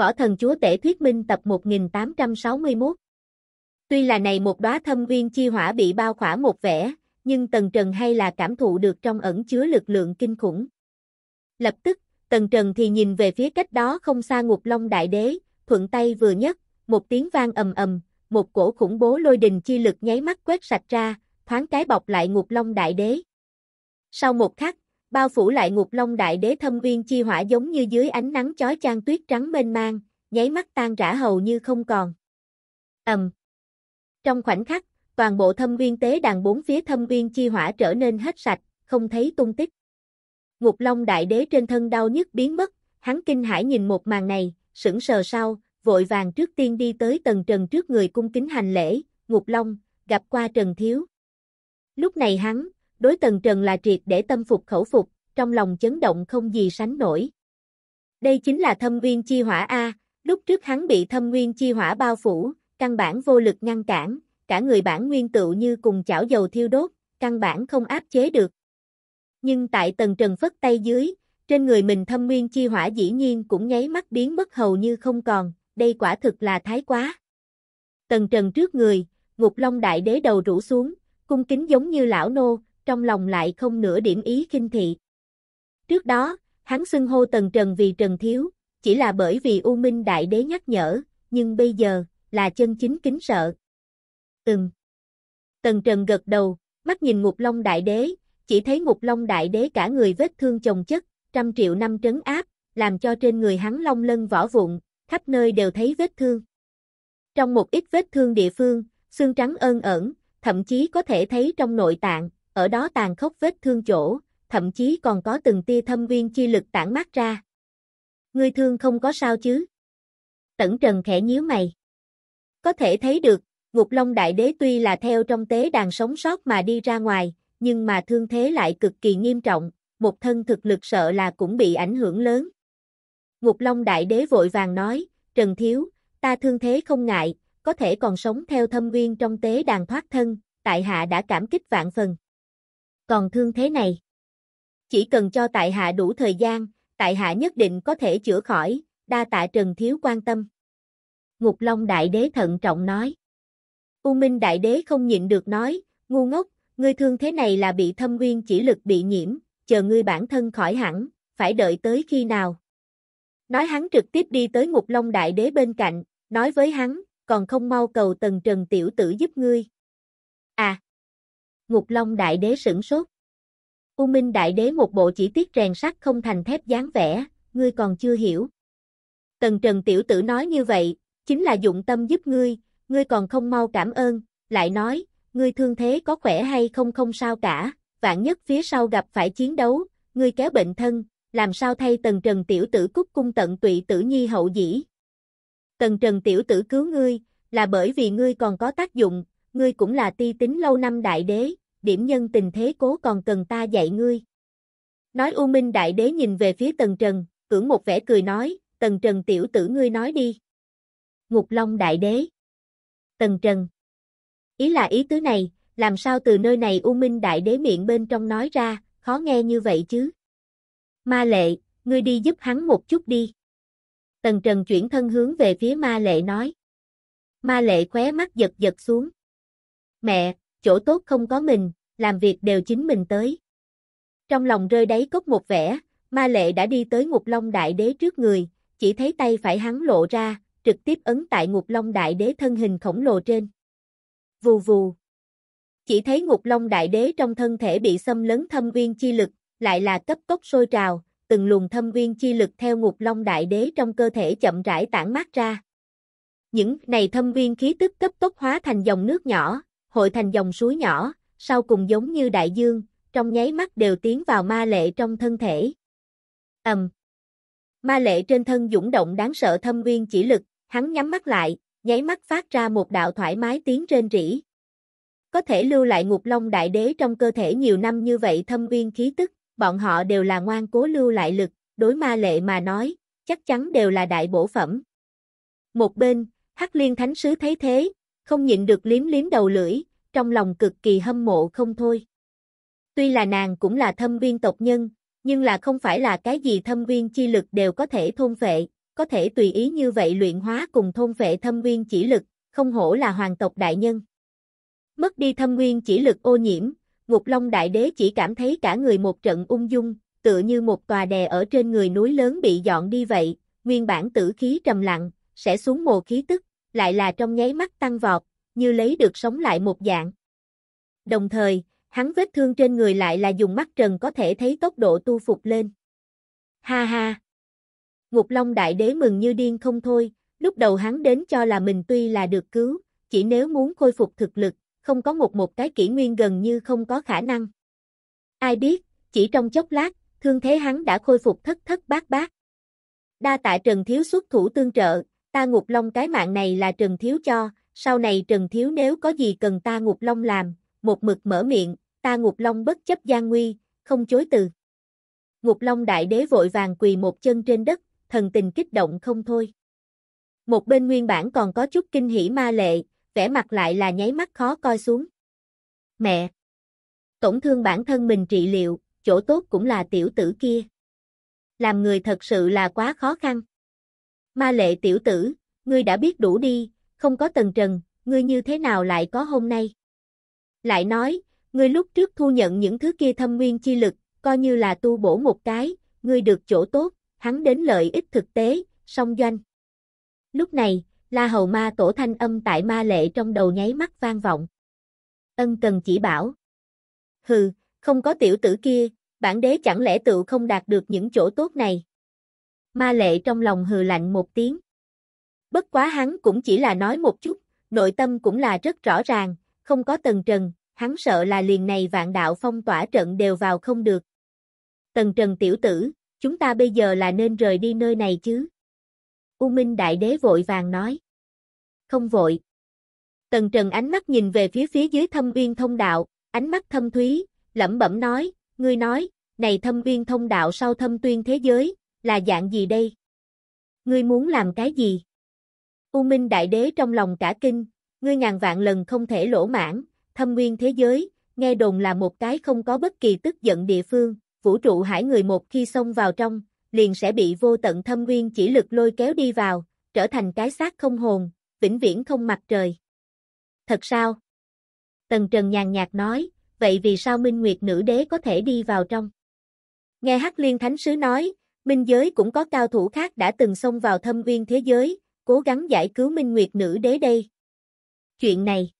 Võ Thần Chúa Tể Thuyết Minh tập 1861 Tuy là này một đóa thâm viên chi hỏa bị bao khỏa một vẻ, nhưng Tần Trần hay là cảm thụ được trong ẩn chứa lực lượng kinh khủng. Lập tức, Tần Trần thì nhìn về phía cách đó không xa ngục long đại đế, thuận tay vừa nhất một tiếng vang ầm ầm, một cổ khủng bố lôi đình chi lực nháy mắt quét sạch ra, thoáng cái bọc lại ngục long đại đế. Sau một khắc, bao phủ lại ngục long đại đế thâm uyên chi hỏa giống như dưới ánh nắng chói chang tuyết trắng mênh mang, nháy mắt tan rã hầu như không còn. Ầm. Trong khoảnh khắc, toàn bộ thâm uyên tế đàn bốn phía thâm uyên chi hỏa trở nên hết sạch, không thấy tung tích. Ngục Long đại đế trên thân đau nhức biến mất, hắn kinh hãi nhìn một màn này, sững sờ sau, vội vàng trước tiên đi tới tầng Trần trước người cung kính hành lễ, "Ngục Long, gặp qua Trần thiếu." Lúc này hắn, đối tần trần là triệt để tâm phục khẩu phục, trong lòng chấn động không gì sánh nổi. Đây chính là thâm nguyên chi hỏa A, lúc trước hắn bị thâm nguyên chi hỏa bao phủ, căn bản vô lực ngăn cản, cả người bản nguyên tự như cùng chảo dầu thiêu đốt, căn bản không áp chế được. Nhưng tại tần trần phất tay dưới, trên người mình thâm nguyên chi hỏa dĩ nhiên cũng nháy mắt biến mất hầu như không còn, đây quả thực là thái quá. Tần trần trước người, ngục long đại đế đầu rũ xuống, cung kính giống như lão nô, trong lòng lại không nửa điểm ý khinh thị. Trước đó, hắn xưng hô Tần Trần vì Trần Thiếu, chỉ là bởi vì U Minh Đại Đế nhắc nhở, nhưng bây giờ, là chân chính kính sợ. Ừm. Tần Trần gật đầu, mắt nhìn Ngục Long Đại Đế, chỉ thấy Ngục Long Đại Đế cả người vết thương chồng chất, trăm triệu năm trấn áp, làm cho trên người hắn long lân vỏ vụn, khắp nơi đều thấy vết thương. Trong một ít vết thương địa phương, xương trắng ơn ẩn, thậm chí có thể thấy trong nội tạng, ở đó tàn khốc vết thương chỗ, thậm chí còn có từng tia thâm viên chi lực tản mát ra. Ngươi thương không có sao chứ? Tẩn Trần khẽ nhíu mày. Có thể thấy được, Ngục Long Đại Đế tuy là theo trong tế đàn sống sót mà đi ra ngoài, nhưng mà thương thế lại cực kỳ nghiêm trọng, một thân thực lực sợ là cũng bị ảnh hưởng lớn. Ngục Long Đại Đế vội vàng nói, Trần Thiếu, ta thương thế không ngại, có thể còn sống theo thâm viên trong tế đàn thoát thân, tại hạ đã cảm kích vạn phần còn thương thế này. Chỉ cần cho tại hạ đủ thời gian, tại hạ nhất định có thể chữa khỏi, đa tạ Trần Thiếu quan tâm. Ngục Long Đại Đế thận trọng nói. U Minh Đại Đế không nhịn được nói, ngu ngốc, ngươi thương thế này là bị thâm nguyên chỉ lực bị nhiễm, chờ ngươi bản thân khỏi hẳn, phải đợi tới khi nào. Nói hắn trực tiếp đi tới Ngục Long Đại Đế bên cạnh, nói với hắn, còn không mau cầu tần trần tiểu tử giúp ngươi. À! Ngục Long Đại Đế sửng sốt. U Minh Đại Đế một bộ chỉ tiết rèn sắt không thành thép dáng vẻ, ngươi còn chưa hiểu. Tần Trần Tiểu Tử nói như vậy, chính là dụng tâm giúp ngươi, ngươi còn không mau cảm ơn, lại nói, ngươi thương thế có khỏe hay không không sao cả, vạn nhất phía sau gặp phải chiến đấu, ngươi kéo bệnh thân, làm sao thay Tần Trần Tiểu Tử cúc cung tận tụy tử nhi hậu dĩ. Tần Trần Tiểu Tử cứu ngươi, là bởi vì ngươi còn có tác dụng, ngươi cũng là ti tính lâu năm đại đế, điểm nhân tình thế cố còn cần ta dạy ngươi. Nói U Minh đại đế nhìn về phía Tần Trần, cưỡng một vẻ cười nói, Tần Trần tiểu tử ngươi nói đi. Ngục Long đại đế. Tần Trần. Ý là ý tứ này, làm sao từ nơi này U Minh đại đế miệng bên trong nói ra, khó nghe như vậy chứ. Ma lệ, ngươi đi giúp hắn một chút đi. Tần Trần chuyển thân hướng về phía ma lệ nói. Ma lệ khóe mắt giật giật xuống mẹ, chỗ tốt không có mình, làm việc đều chính mình tới. Trong lòng rơi đáy cốc một vẻ, ma lệ đã đi tới ngục long đại đế trước người, chỉ thấy tay phải hắn lộ ra, trực tiếp ấn tại ngục long đại đế thân hình khổng lồ trên. Vù vù. Chỉ thấy ngục long đại đế trong thân thể bị xâm lấn thâm viên chi lực, lại là cấp tốc sôi trào, từng luồng thâm viên chi lực theo ngục long đại đế trong cơ thể chậm rãi tản mát ra. Những này thâm viên khí tức cấp tốc hóa thành dòng nước nhỏ, hội thành dòng suối nhỏ, sau cùng giống như đại dương, trong nháy mắt đều tiến vào ma lệ trong thân thể. Ầm. Ma lệ trên thân dũng động đáng sợ thâm uyên chỉ lực, hắn nhắm mắt lại, nháy mắt phát ra một đạo thoải mái tiếng trên rỉ. Có thể lưu lại ngục long đại đế trong cơ thể nhiều năm như vậy thâm uyên khí tức, bọn họ đều là ngoan cố lưu lại lực, đối ma lệ mà nói, chắc chắn đều là đại bổ phẩm. Một bên, Hắc Liên Thánh Sứ thấy thế, không nhịn được liếm liếm đầu lưỡi, trong lòng cực kỳ hâm mộ không thôi. Tuy là nàng cũng là thâm viên tộc nhân, nhưng là không phải là cái gì thâm viên chi lực đều có thể thôn phệ, có thể tùy ý như vậy luyện hóa cùng thôn phệ thâm viên chỉ lực, không hổ là hoàng tộc đại nhân. Mất đi thâm nguyên chỉ lực ô nhiễm, Ngục Long Đại Đế chỉ cảm thấy cả người một trận ung dung, tựa như một tòa đè ở trên người núi lớn bị dọn đi vậy, nguyên bản tử khí trầm lặng, sẽ xuống mồ khí tức, lại là trong nháy mắt tăng vọt, như lấy được sống lại một dạng. Đồng thời, hắn vết thương trên người lại là dùng mắt trần có thể thấy tốc độ tu phục lên. Ha ha! Ngục Long Đại Đế mừng như điên không thôi, lúc đầu hắn đến cho là mình tuy là được cứu, chỉ nếu muốn khôi phục thực lực, không có một một cái kỷ nguyên gần như không có khả năng. Ai biết, chỉ trong chốc lát, thương thế hắn đã khôi phục thất thất bát bát. Đa tạ Trần Thiếu xuất thủ tương trợ, ta Ngục Long cái mạng này là Trần Thiếu cho, sau này Trần Thiếu nếu có gì cần ta Ngục Long làm, một mực mở miệng, ta Ngục Long bất chấp gian nguy, không chối từ. Ngục Long đại đế vội vàng quỳ một chân trên đất, thần tình kích động không thôi. Một bên nguyên bản còn có chút kinh hỉ ma lệ, vẻ mặt lại là nháy mắt khó coi xuống. Mẹ! Tổn thương bản thân mình trị liệu, chỗ tốt cũng là tiểu tử kia. Làm người thật sự là quá khó khăn. Ma lệ tiểu tử, ngươi đã biết đủ đi, không có tần trần, ngươi như thế nào lại có hôm nay? Lại nói, ngươi lúc trước thu nhận những thứ kia thâm nguyên chi lực, coi như là tu bổ một cái, ngươi được chỗ tốt, hắn đến lợi ích thực tế, song doanh. Lúc này, La Hầu Ma Tổ thanh âm tại ma lệ trong đầu nháy mắt vang vọng. Ân cần chỉ bảo. Hừ, không có tiểu tử kia, bản đế chẳng lẽ tự không đạt được những chỗ tốt này. Ma lệ trong lòng hừ lạnh một tiếng. Bất quá hắn cũng chỉ là nói một chút, nội tâm cũng là rất rõ ràng, không có tần trần, hắn sợ là liền này vạn đạo phong tỏa trận đều vào không được. Tần trần tiểu tử, chúng ta bây giờ là nên rời đi nơi này chứ. U Minh Đại Đế vội vàng nói. Không vội. Tần Trần ánh mắt nhìn về phía phía dưới thâm uyên thông đạo, ánh mắt thâm thúy, lẩm bẩm nói, ngươi nói, này thâm uyên thông đạo sau thâm tuyên thế giới, là dạng gì đây? Ngươi muốn làm cái gì? U Minh Đại Đế trong lòng cả kinh, ngươi ngàn vạn lần không thể lỗ mãn, thâm nguyên thế giới, nghe đồn là một cái không có bất kỳ tức giận địa phương, vũ trụ hải người một khi xông vào trong, liền sẽ bị vô tận thâm nguyên chỉ lực lôi kéo đi vào, trở thành cái xác không hồn, vĩnh viễn không mặt trời. Thật sao? Tần Trần nhàn nhạt nói, vậy vì sao Minh Nguyệt Nữ Đế có thể đi vào trong? Nghe Hắc Liên Thánh Sứ nói, binh giới cũng có cao thủ khác đã từng xông vào thâm uyên thế giới, cố gắng giải cứu Minh Nguyệt nữ đế đây. Chuyện này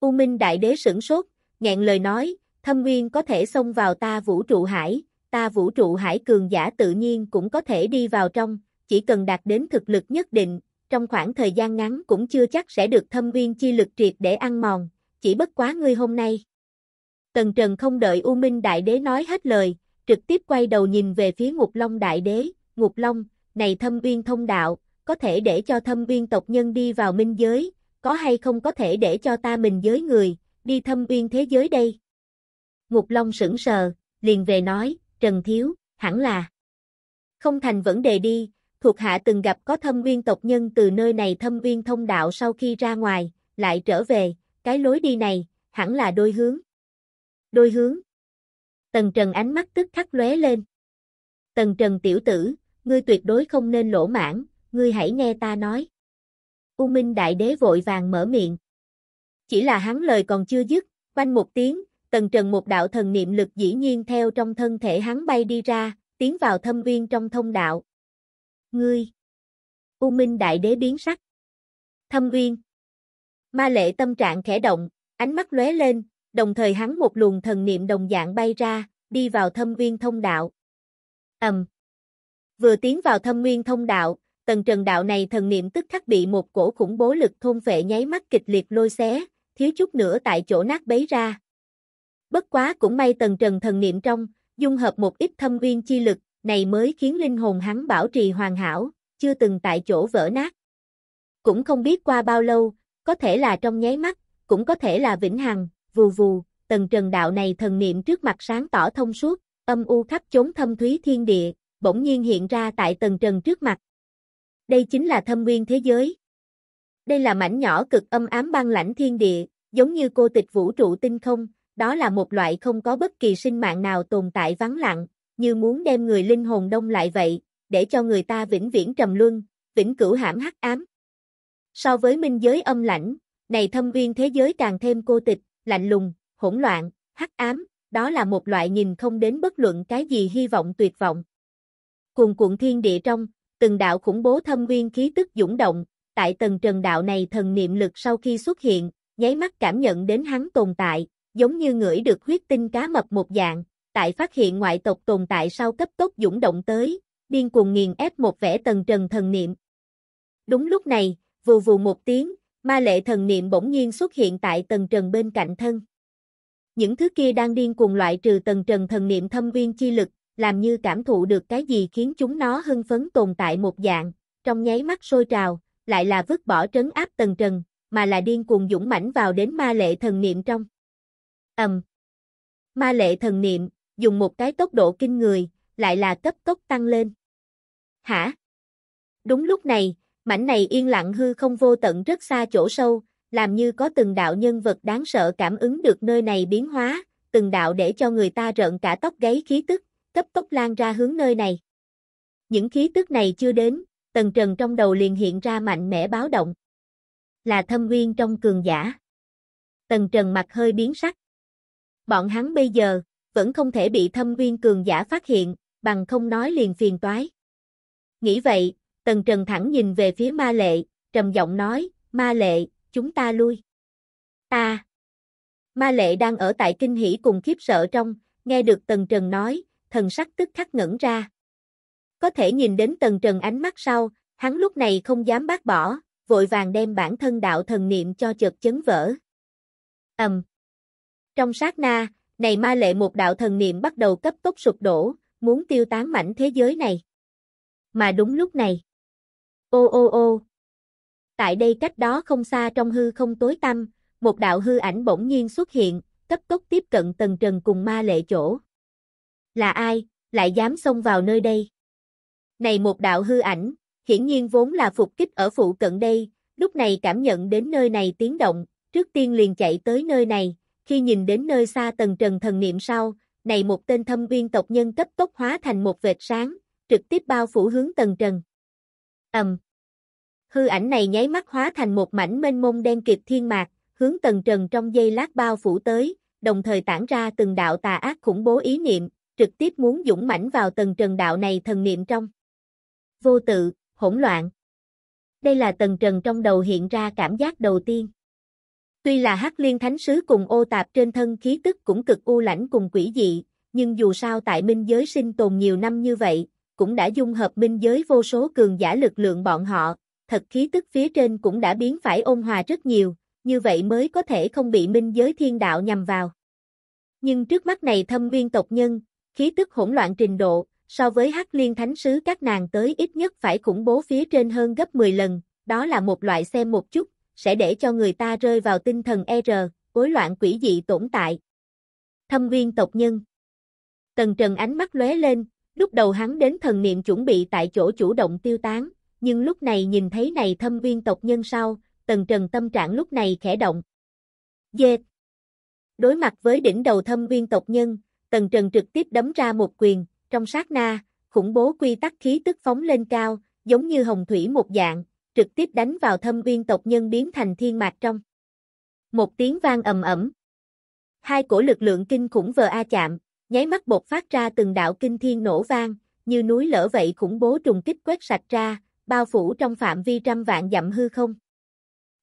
U Minh Đại Đế sửng sốt, nghẹn lời nói, thâm uyên có thể xông vào ta vũ trụ hải, ta vũ trụ hải cường giả tự nhiên cũng có thể đi vào trong, chỉ cần đạt đến thực lực nhất định, trong khoảng thời gian ngắn cũng chưa chắc sẽ được thâm uyên chi lực triệt để ăn mòn, chỉ bất quá ngươi hôm nay. Tần Trần không đợi U Minh Đại Đế nói hết lời, trực tiếp quay đầu nhìn về phía Ngục Long Đại Đế, Ngục Long, này thâm uyên thông đạo, có thể để cho thâm uyên tộc nhân đi vào minh giới, có hay không có thể để cho ta mình giới người, đi thâm uyên thế giới đây. Ngục Long sững sờ, liền về nói, Trần Thiếu, hẳn là. Không thành vấn đề đi, thuộc hạ từng gặp có thâm uyên tộc nhân từ nơi này thâm uyên thông đạo sau khi ra ngoài, lại trở về, cái lối đi này, hẳn là đôi hướng. Đôi hướng. Tần Trần ánh mắt tức khắc lóe lên. Tần Trần tiểu tử, ngươi tuyệt đối không nên lỗ mãn, ngươi hãy nghe ta nói. U Minh Đại Đế vội vàng mở miệng. Chỉ là hắn lời còn chưa dứt, quanh một tiếng, Tần Trần một đạo thần niệm lực dĩ nhiên theo trong thân thể hắn bay đi ra, tiến vào thâm viên trong thông đạo. Ngươi! U Minh Đại Đế biến sắc. Thâm viên, Ma lệ tâm trạng khẽ động, ánh mắt lóe lên, đồng thời hắn một luồng thần niệm đồng dạng bay ra, đi vào thâm nguyên thông đạo. Ầm. Um. Vừa tiến vào thâm nguyên thông đạo, tần trần đạo này thần niệm tức khắc bị một cổ khủng bố lực thôn phệ nháy mắt kịch liệt lôi xé, thiếu chút nữa tại chỗ nát bấy ra. Bất quá cũng may tần trần thần niệm trong, dung hợp một ít thâm nguyên chi lực, này mới khiến linh hồn hắn bảo trì hoàn hảo, chưa từng tại chỗ vỡ nát. Cũng không biết qua bao lâu, có thể là trong nháy mắt, cũng có thể là vĩnh hằng, vù vù, tầng trần đạo này thần niệm trước mặt sáng tỏ thông suốt, âm u khắp chốn thâm thúy thiên địa, bỗng nhiên hiện ra tại tầng trần trước mặt. Đây chính là thâm nguyên thế giới. Đây là mảnh nhỏ cực âm ám băng lãnh thiên địa, giống như cô tịch vũ trụ tinh không, đó là một loại không có bất kỳ sinh mạng nào tồn tại vắng lặng, như muốn đem người linh hồn đông lại vậy, để cho người ta vĩnh viễn trầm luân, vĩnh cửu hãm hắc ám. So với minh giới âm lãnh, này thâm uyên thế giới càng thêm cô tịch, lạnh lùng, hỗn loạn, hắc ám, đó là một loại nhìn không đến bất luận cái gì hy vọng tuyệt vọng. Cuồn cuộn thiên địa trong, từng đạo khủng bố thâm nguyên khí tức dũng động, tại tầng trần đạo này thần niệm lực sau khi xuất hiện, nháy mắt cảm nhận đến hắn tồn tại, giống như ngửi được huyết tinh cá mập một dạng, tại phát hiện ngoại tộc tồn tại sau cấp tốc dũng động tới, điên cuồng nghiền ép một vẻ tầng trần thần niệm. Đúng lúc này, vù vù một tiếng, Ma lệ thần niệm bỗng nhiên xuất hiện tại tầng trần bên cạnh thân. Những thứ kia đang điên cuồng loại trừ tầng trần thần niệm thâm viên chi lực, làm như cảm thụ được cái gì khiến chúng nó hưng phấn tồn tại một dạng, trong nháy mắt sôi trào, lại là vứt bỏ trấn áp tầng trần, mà là điên cuồng dũng mãnh vào đến ma lệ thần niệm trong. Ầm. Ma lệ thần niệm, dùng một cái tốc độ kinh người, lại là cấp tốc tăng lên. Hả? Đúng lúc này, Mảnh này yên lặng hư không vô tận rất xa chỗ sâu, làm như có từng đạo nhân vật đáng sợ cảm ứng được nơi này biến hóa, từng đạo để cho người ta rợn cả tóc gáy khí tức, cấp tốc lan ra hướng nơi này. Những khí tức này chưa đến, Tần Trần trong đầu liền hiện ra mạnh mẽ báo động. Là thâm nguyên trong cường giả. Tần Trần mặt hơi biến sắc. Bọn hắn bây giờ, vẫn không thể bị thâm nguyên cường giả phát hiện, bằng không nói liền phiền toái. Nghĩ vậy, Tần Trần thẳng nhìn về phía ma lệ, trầm giọng nói, ma lệ, chúng ta lui. Ta. Ma lệ đang ở tại kinh hỉ cùng khiếp sợ trong, nghe được Tần Trần nói, thần sắc tức khắc ngẩn ra. Có thể nhìn đến Tần Trần ánh mắt sau, hắn lúc này không dám bác bỏ, vội vàng đem bản thân đạo thần niệm cho chợt chấn vỡ. Ầm. Um. Trong sát na, này ma lệ một đạo thần niệm bắt đầu cấp tốc sụp đổ, muốn tiêu tán mảnh thế giới này. Mà đúng lúc này, Ô ô ô. Tại đây cách đó không xa trong hư không tối tăm, một đạo hư ảnh bỗng nhiên xuất hiện, cấp tốc tiếp cận Tần Trần cùng ma lệ chỗ. Là ai, lại dám xông vào nơi đây? Này một đạo hư ảnh, hiển nhiên vốn là phục kích ở phụ cận đây, lúc này cảm nhận đến nơi này tiếng động, trước tiên liền chạy tới nơi này, khi nhìn đến nơi xa Tần Trần thần niệm sau, này một tên thâm viên tộc nhân cấp tốc hóa thành một vệt sáng, trực tiếp bao phủ hướng Tần Trần ầm. Hư ảnh này nháy mắt hóa thành một mảnh mênh mông đen kịt thiên mạc, hướng tầng trần trong dây lát bao phủ tới, đồng thời tản ra từng đạo tà ác khủng bố ý niệm, trực tiếp muốn dũng mãnh vào tầng trần đạo này thần niệm trong. Vô tự, hỗn loạn. Đây là tầng trần trong đầu hiện ra cảm giác đầu tiên. Tuy là hắc liên thánh sứ cùng ô tạp trên thân khí tức cũng cực u lãnh cùng quỷ dị, nhưng dù sao tại minh giới sinh tồn nhiều năm như vậy, cũng đã dung hợp binh giới vô số cường giả lực lượng bọn họ, thật khí tức phía trên cũng đã biến phải ôn hòa rất nhiều, như vậy mới có thể không bị minh giới thiên đạo nhằm vào. Nhưng trước mắt này thâm viên tộc nhân, khí tức hỗn loạn trình độ, so với hắc liên thánh sứ các nàng tới ít nhất phải khủng bố phía trên hơn gấp 10 lần, đó là một loại xem một chút, sẽ để cho người ta rơi vào tinh thần er rờ, rối loạn quỷ dị tồn tại. Thâm viên tộc nhân Tần Trần ánh mắt lóe lên, Lúc đầu hắn đến thần niệm chuẩn bị tại chỗ chủ động tiêu tán, nhưng lúc này nhìn thấy này thâm viên tộc nhân sau, tần trần tâm trạng lúc này khẽ động. Dệt! Đối mặt với đỉnh đầu thâm viên tộc nhân, tần trần trực tiếp đấm ra một quyền, trong sát na, khủng bố quy tắc khí tức phóng lên cao, giống như hồng thủy một dạng, trực tiếp đánh vào thâm viên tộc nhân biến thành thiên mạc trong. Một tiếng vang ầm ẩm. Hai cổ lực lượng kinh khủng vờ a chạm, nháy mắt bột phát ra từng đạo kinh thiên nổ vang, như núi lở vậy khủng bố trùng kích quét sạch ra, bao phủ trong phạm vi trăm vạn dặm hư không.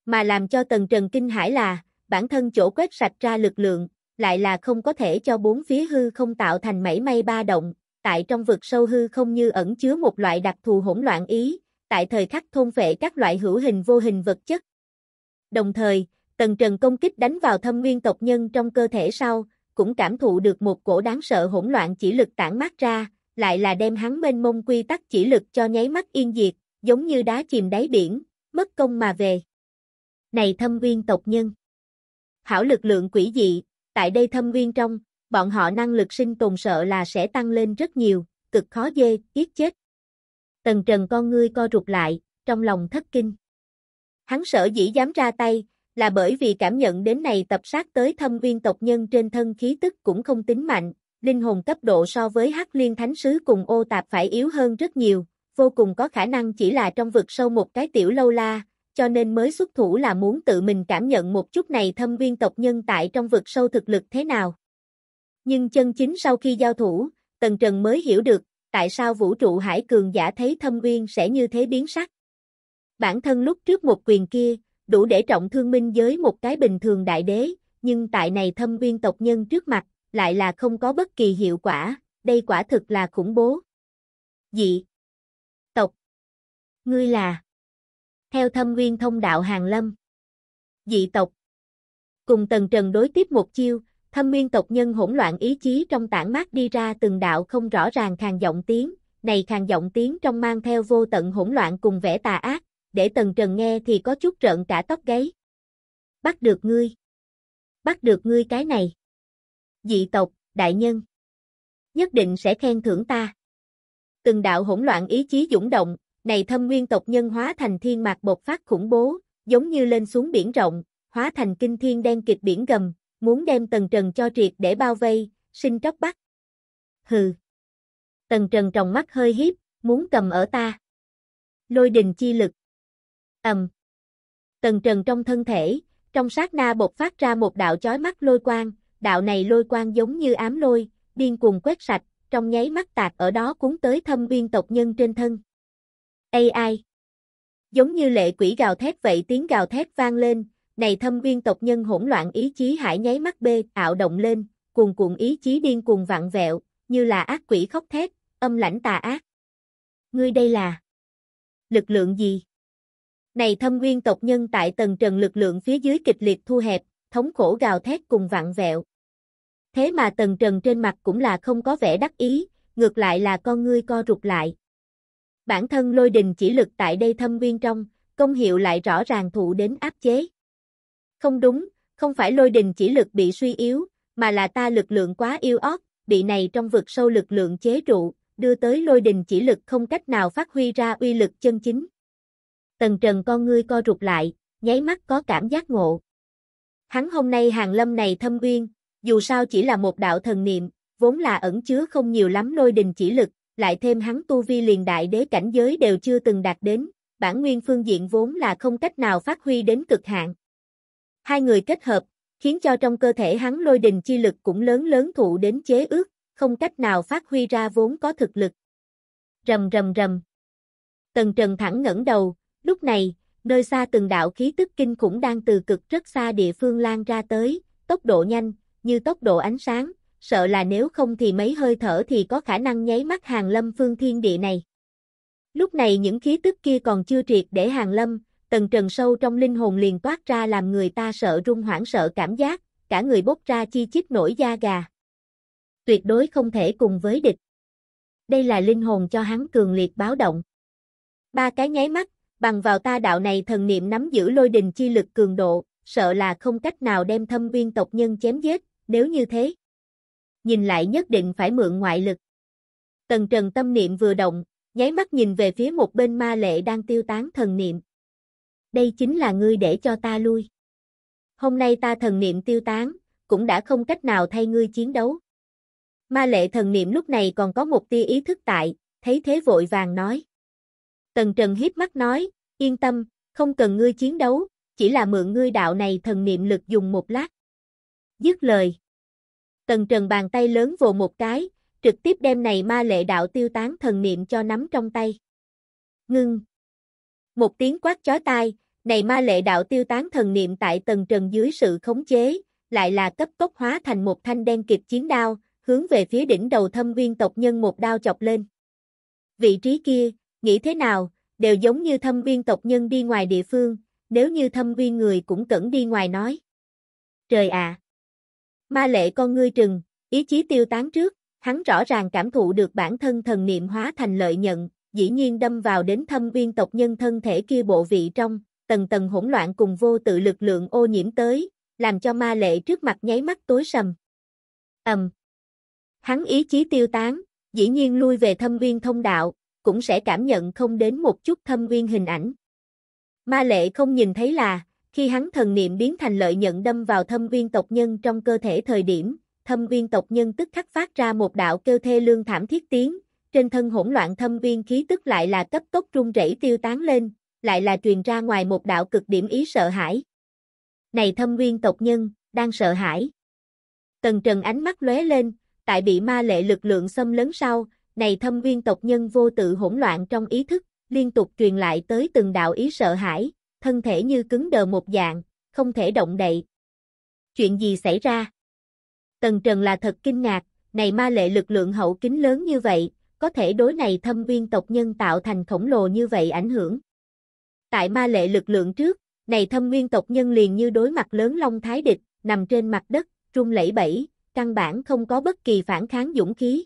Mà làm cho Tần Trần kinh hải là, bản thân chỗ quét sạch ra lực lượng, lại là không có thể cho bốn phía hư không tạo thành mảy may ba động, tại trong vực sâu hư không như ẩn chứa một loại đặc thù hỗn loạn ý, tại thời khắc thôn vệ các loại hữu hình vô hình vật chất. Đồng thời, Tần Trần công kích đánh vào thâm nguyên tộc nhân trong cơ thể sau, cũng cảm thụ được một cổ đáng sợ hỗn loạn chỉ lực tản mát ra, lại là đem hắn mênh mông quy tắc chỉ lực cho nháy mắt yên diệt, giống như đá chìm đáy biển, mất công mà về. Này thâm uyên tộc nhân! Hảo lực lượng quỷ dị, tại đây thâm uyên trong, bọn họ năng lực sinh tồn sợ là sẽ tăng lên rất nhiều, cực khó dê, tiết chết. Tần trần con ngươi co rụt lại, trong lòng thất kinh. Hắn sợ dĩ dám ra tay, là bởi vì cảm nhận đến này tập sát tới thâm viên tộc nhân trên thân khí tức cũng không tính mạnh, linh hồn cấp độ so với hắc liên thánh sứ cùng ô tạp phải yếu hơn rất nhiều, vô cùng có khả năng chỉ là trong vực sâu một cái tiểu lâu la, cho nên mới xuất thủ là muốn tự mình cảm nhận một chút này thâm viên tộc nhân tại trong vực sâu thực lực thế nào. Nhưng chân chính sau khi giao thủ, Tần Trần mới hiểu được, tại sao vũ trụ hải cường giả thấy thâm viên sẽ như thế biến sắc. Bản thân lúc trước một quyền kia, đủ để trọng thương minh giới một cái bình thường đại đế, nhưng tại này thâm uyên tộc nhân trước mặt, lại là không có bất kỳ hiệu quả, đây quả thực là khủng bố. Dị Tộc Ngươi là Theo thâm uyên thông đạo hàng lâm Dị tộc Cùng tần trần đối tiếp một chiêu, thâm uyên tộc nhân hỗn loạn ý chí trong tản mát đi ra từng đạo không rõ ràng khàn giọng tiếng, này khàn giọng tiếng trong mang theo vô tận hỗn loạn cùng vẻ tà ác, để Tần Trần nghe thì có chút rợn cả tóc gáy. Bắt được ngươi. Bắt được ngươi cái này. Dị tộc, đại nhân. Nhất định sẽ khen thưởng ta. Từng đạo hỗn loạn ý chí dũng động, này thâm nguyên tộc nhân hóa thành thiên mạc bột phát khủng bố, giống như lên xuống biển rộng, hóa thành kinh thiên đen kịch biển gầm, muốn đem Tần Trần cho triệt để bao vây, sinh tróc bắt. Hừ. Tần Trần trong mắt hơi hiếp, muốn cầm ở ta. Lôi đình chi lực. Ầm. Tần Trần trong thân thể, trong sát na bột phát ra một đạo chói mắt lôi quang, đạo này lôi quang giống như ám lôi, điên cuồng quét sạch, trong nháy mắt tạc ở đó cuốn tới thâm viên tộc nhân trên thân. AI Giống như lệ quỷ gào thét vậy tiếng gào thét vang lên, này thâm viên tộc nhân hỗn loạn ý chí hải nháy mắt bê, ảo động lên, cuồn cuộn ý chí điên cuồng vặn vẹo, như là ác quỷ khóc thét, âm lãnh tà ác. Ngươi đây là lực lượng gì? Này thâm nguyên tộc nhân tại tầng trần lực lượng phía dưới kịch liệt thu hẹp, thống khổ gào thét cùng vặn vẹo. Thế mà tầng trần trên mặt cũng là không có vẻ đắc ý, ngược lại là con ngươi co rụt lại. Bản thân lôi đình chỉ lực tại đây thâm nguyên trong, công hiệu lại rõ ràng thụ đến áp chế. Không đúng, không phải lôi đình chỉ lực bị suy yếu, mà là ta lực lượng quá yêu ớt, bị này trong vực sâu lực lượng chế trụ, đưa tới lôi đình chỉ lực không cách nào phát huy ra uy lực chân chính. Tần Trần con ngươi co rụt lại, nháy mắt có cảm giác ngộ. Hắn hôm nay hàng lâm này thâm uyên, dù sao chỉ là một đạo thần niệm, vốn là ẩn chứa không nhiều lắm lôi đình chỉ lực, lại thêm hắn tu vi liền đại đế cảnh giới đều chưa từng đạt đến, bản nguyên phương diện vốn là không cách nào phát huy đến cực hạn. Hai người kết hợp, khiến cho trong cơ thể hắn lôi đình chi lực cũng lớn lớn thụ đến chế ước, không cách nào phát huy ra vốn có thực lực. Rầm rầm rầm. Tần Trần thẳng ngẩng đầu, Lúc này, nơi xa từng đạo khí tức kinh khủng đang từ cực rất xa địa phương lan ra tới, tốc độ nhanh, như tốc độ ánh sáng, sợ là nếu không thì mấy hơi thở thì có khả năng nháy mắt hàng lâm phương thiên địa này. Lúc này những khí tức kia còn chưa triệt để hàng lâm, tầng trần sâu trong linh hồn liền toát ra làm người ta sợ rung hoảng sợ cảm giác, cả người bốc ra chi chít nổi da gà. Tuyệt đối không thể cùng với địch. Đây là linh hồn cho hắn cường liệt báo động. Ba cái nháy mắt, bằng vào ta đạo này thần niệm nắm giữ lôi đình chi lực cường độ, sợ là không cách nào đem thâm viên tộc nhân chém giết, nếu như thế. Nhìn lại nhất định phải mượn ngoại lực. Tần Trần tâm niệm vừa động, nháy mắt nhìn về phía một bên ma lệ đang tiêu tán thần niệm. Đây chính là ngươi để cho ta lui. Hôm nay ta thần niệm tiêu tán, cũng đã không cách nào thay ngươi chiến đấu. Ma lệ thần niệm lúc này còn có một tia ý thức tại, thấy thế vội vàng nói. Tần Trần hiếp mắt nói, yên tâm, không cần ngươi chiến đấu, chỉ là mượn ngươi đạo này thần niệm lực dùng một lát. Dứt lời. Tần Trần bàn tay lớn vồ một cái, trực tiếp đem này ma lệ đạo tiêu tán thần niệm cho nắm trong tay. Ngưng. Một tiếng quát chói tai, này ma lệ đạo tiêu tán thần niệm tại Tần Trần dưới sự khống chế, lại là cấp tốc hóa thành một thanh đen kịp chiến đao, hướng về phía đỉnh đầu thâm viên tộc nhân một đao chọc lên. Vị trí kia, Nghĩ thế nào, đều giống như thâm viên tộc nhân đi ngoài địa phương, nếu như thâm viên người cũng cẩn đi ngoài nói. Trời ạ! Ma lệ con ngươi trừng, ý chí tiêu tán trước, hắn rõ ràng cảm thụ được bản thân thần niệm hóa thành lợi nhận, dĩ nhiên đâm vào đến thâm viên tộc nhân thân thể kia bộ vị trong, tầng tầng hỗn loạn cùng vô tự lực lượng ô nhiễm tới, làm cho ma lệ trước mặt nháy mắt tối sầm. Ầm. Hắn ý chí tiêu tán, dĩ nhiên lui về thâm viên thông đạo, cũng sẽ cảm nhận không đến một chút thâm uyên hình ảnh. Ma lệ không nhìn thấy là, khi hắn thần niệm biến thành lợi nhận đâm vào thâm uyên tộc nhân trong cơ thể thời điểm, thâm uyên tộc nhân tức khắc phát ra một đạo kêu thê lương thảm thiết tiếng, trên thân hỗn loạn thâm uyên khí tức lại là cấp tốc trung rẩy tiêu tán lên, lại là truyền ra ngoài một đạo cực điểm ý sợ hãi. Này thâm uyên tộc nhân, đang sợ hãi. Tần Trần ánh mắt lóe lên, tại bị ma lệ lực lượng xâm lấn sau, này thâm uyên tộc nhân vô tự hỗn loạn trong ý thức, liên tục truyền lại tới từng đạo ý sợ hãi, thân thể như cứng đờ một dạng, không thể động đậy. Chuyện gì xảy ra? Tần Trần là thật kinh ngạc, này ma lệ lực lượng hậu kính lớn như vậy, có thể đối này thâm uyên tộc nhân tạo thành khổng lồ như vậy ảnh hưởng. Tại ma lệ lực lượng trước, này thâm nguyên tộc nhân liền như đối mặt lớn long thái địch, nằm trên mặt đất, rung lẫy bẫy, căn bản không có bất kỳ phản kháng dũng khí,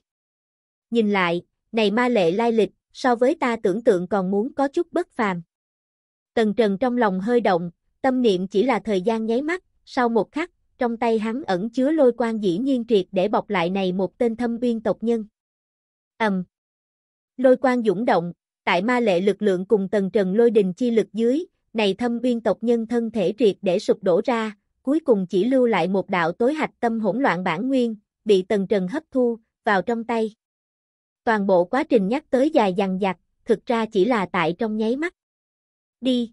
nhìn lại, này ma lệ lai lịch, so với ta tưởng tượng còn muốn có chút bất phàm. Tần Trần trong lòng hơi động, tâm niệm chỉ là thời gian nháy mắt, sau một khắc, trong tay hắn ẩn chứa lôi quang dĩ nhiên triệt để bọc lại này một tên thâm uyên tộc nhân. Ầm. Lôi quang dũng động, tại ma lệ lực lượng cùng Tần Trần lôi đình chi lực dưới, này thâm uyên tộc nhân thân thể triệt để sụp đổ ra, cuối cùng chỉ lưu lại một đạo tối hạch tâm hỗn loạn bản nguyên, bị Tần Trần hấp thu vào trong tay. Toàn bộ quá trình nhắc tới dài dằng dặc, thực ra chỉ là tại trong nháy mắt. Đi.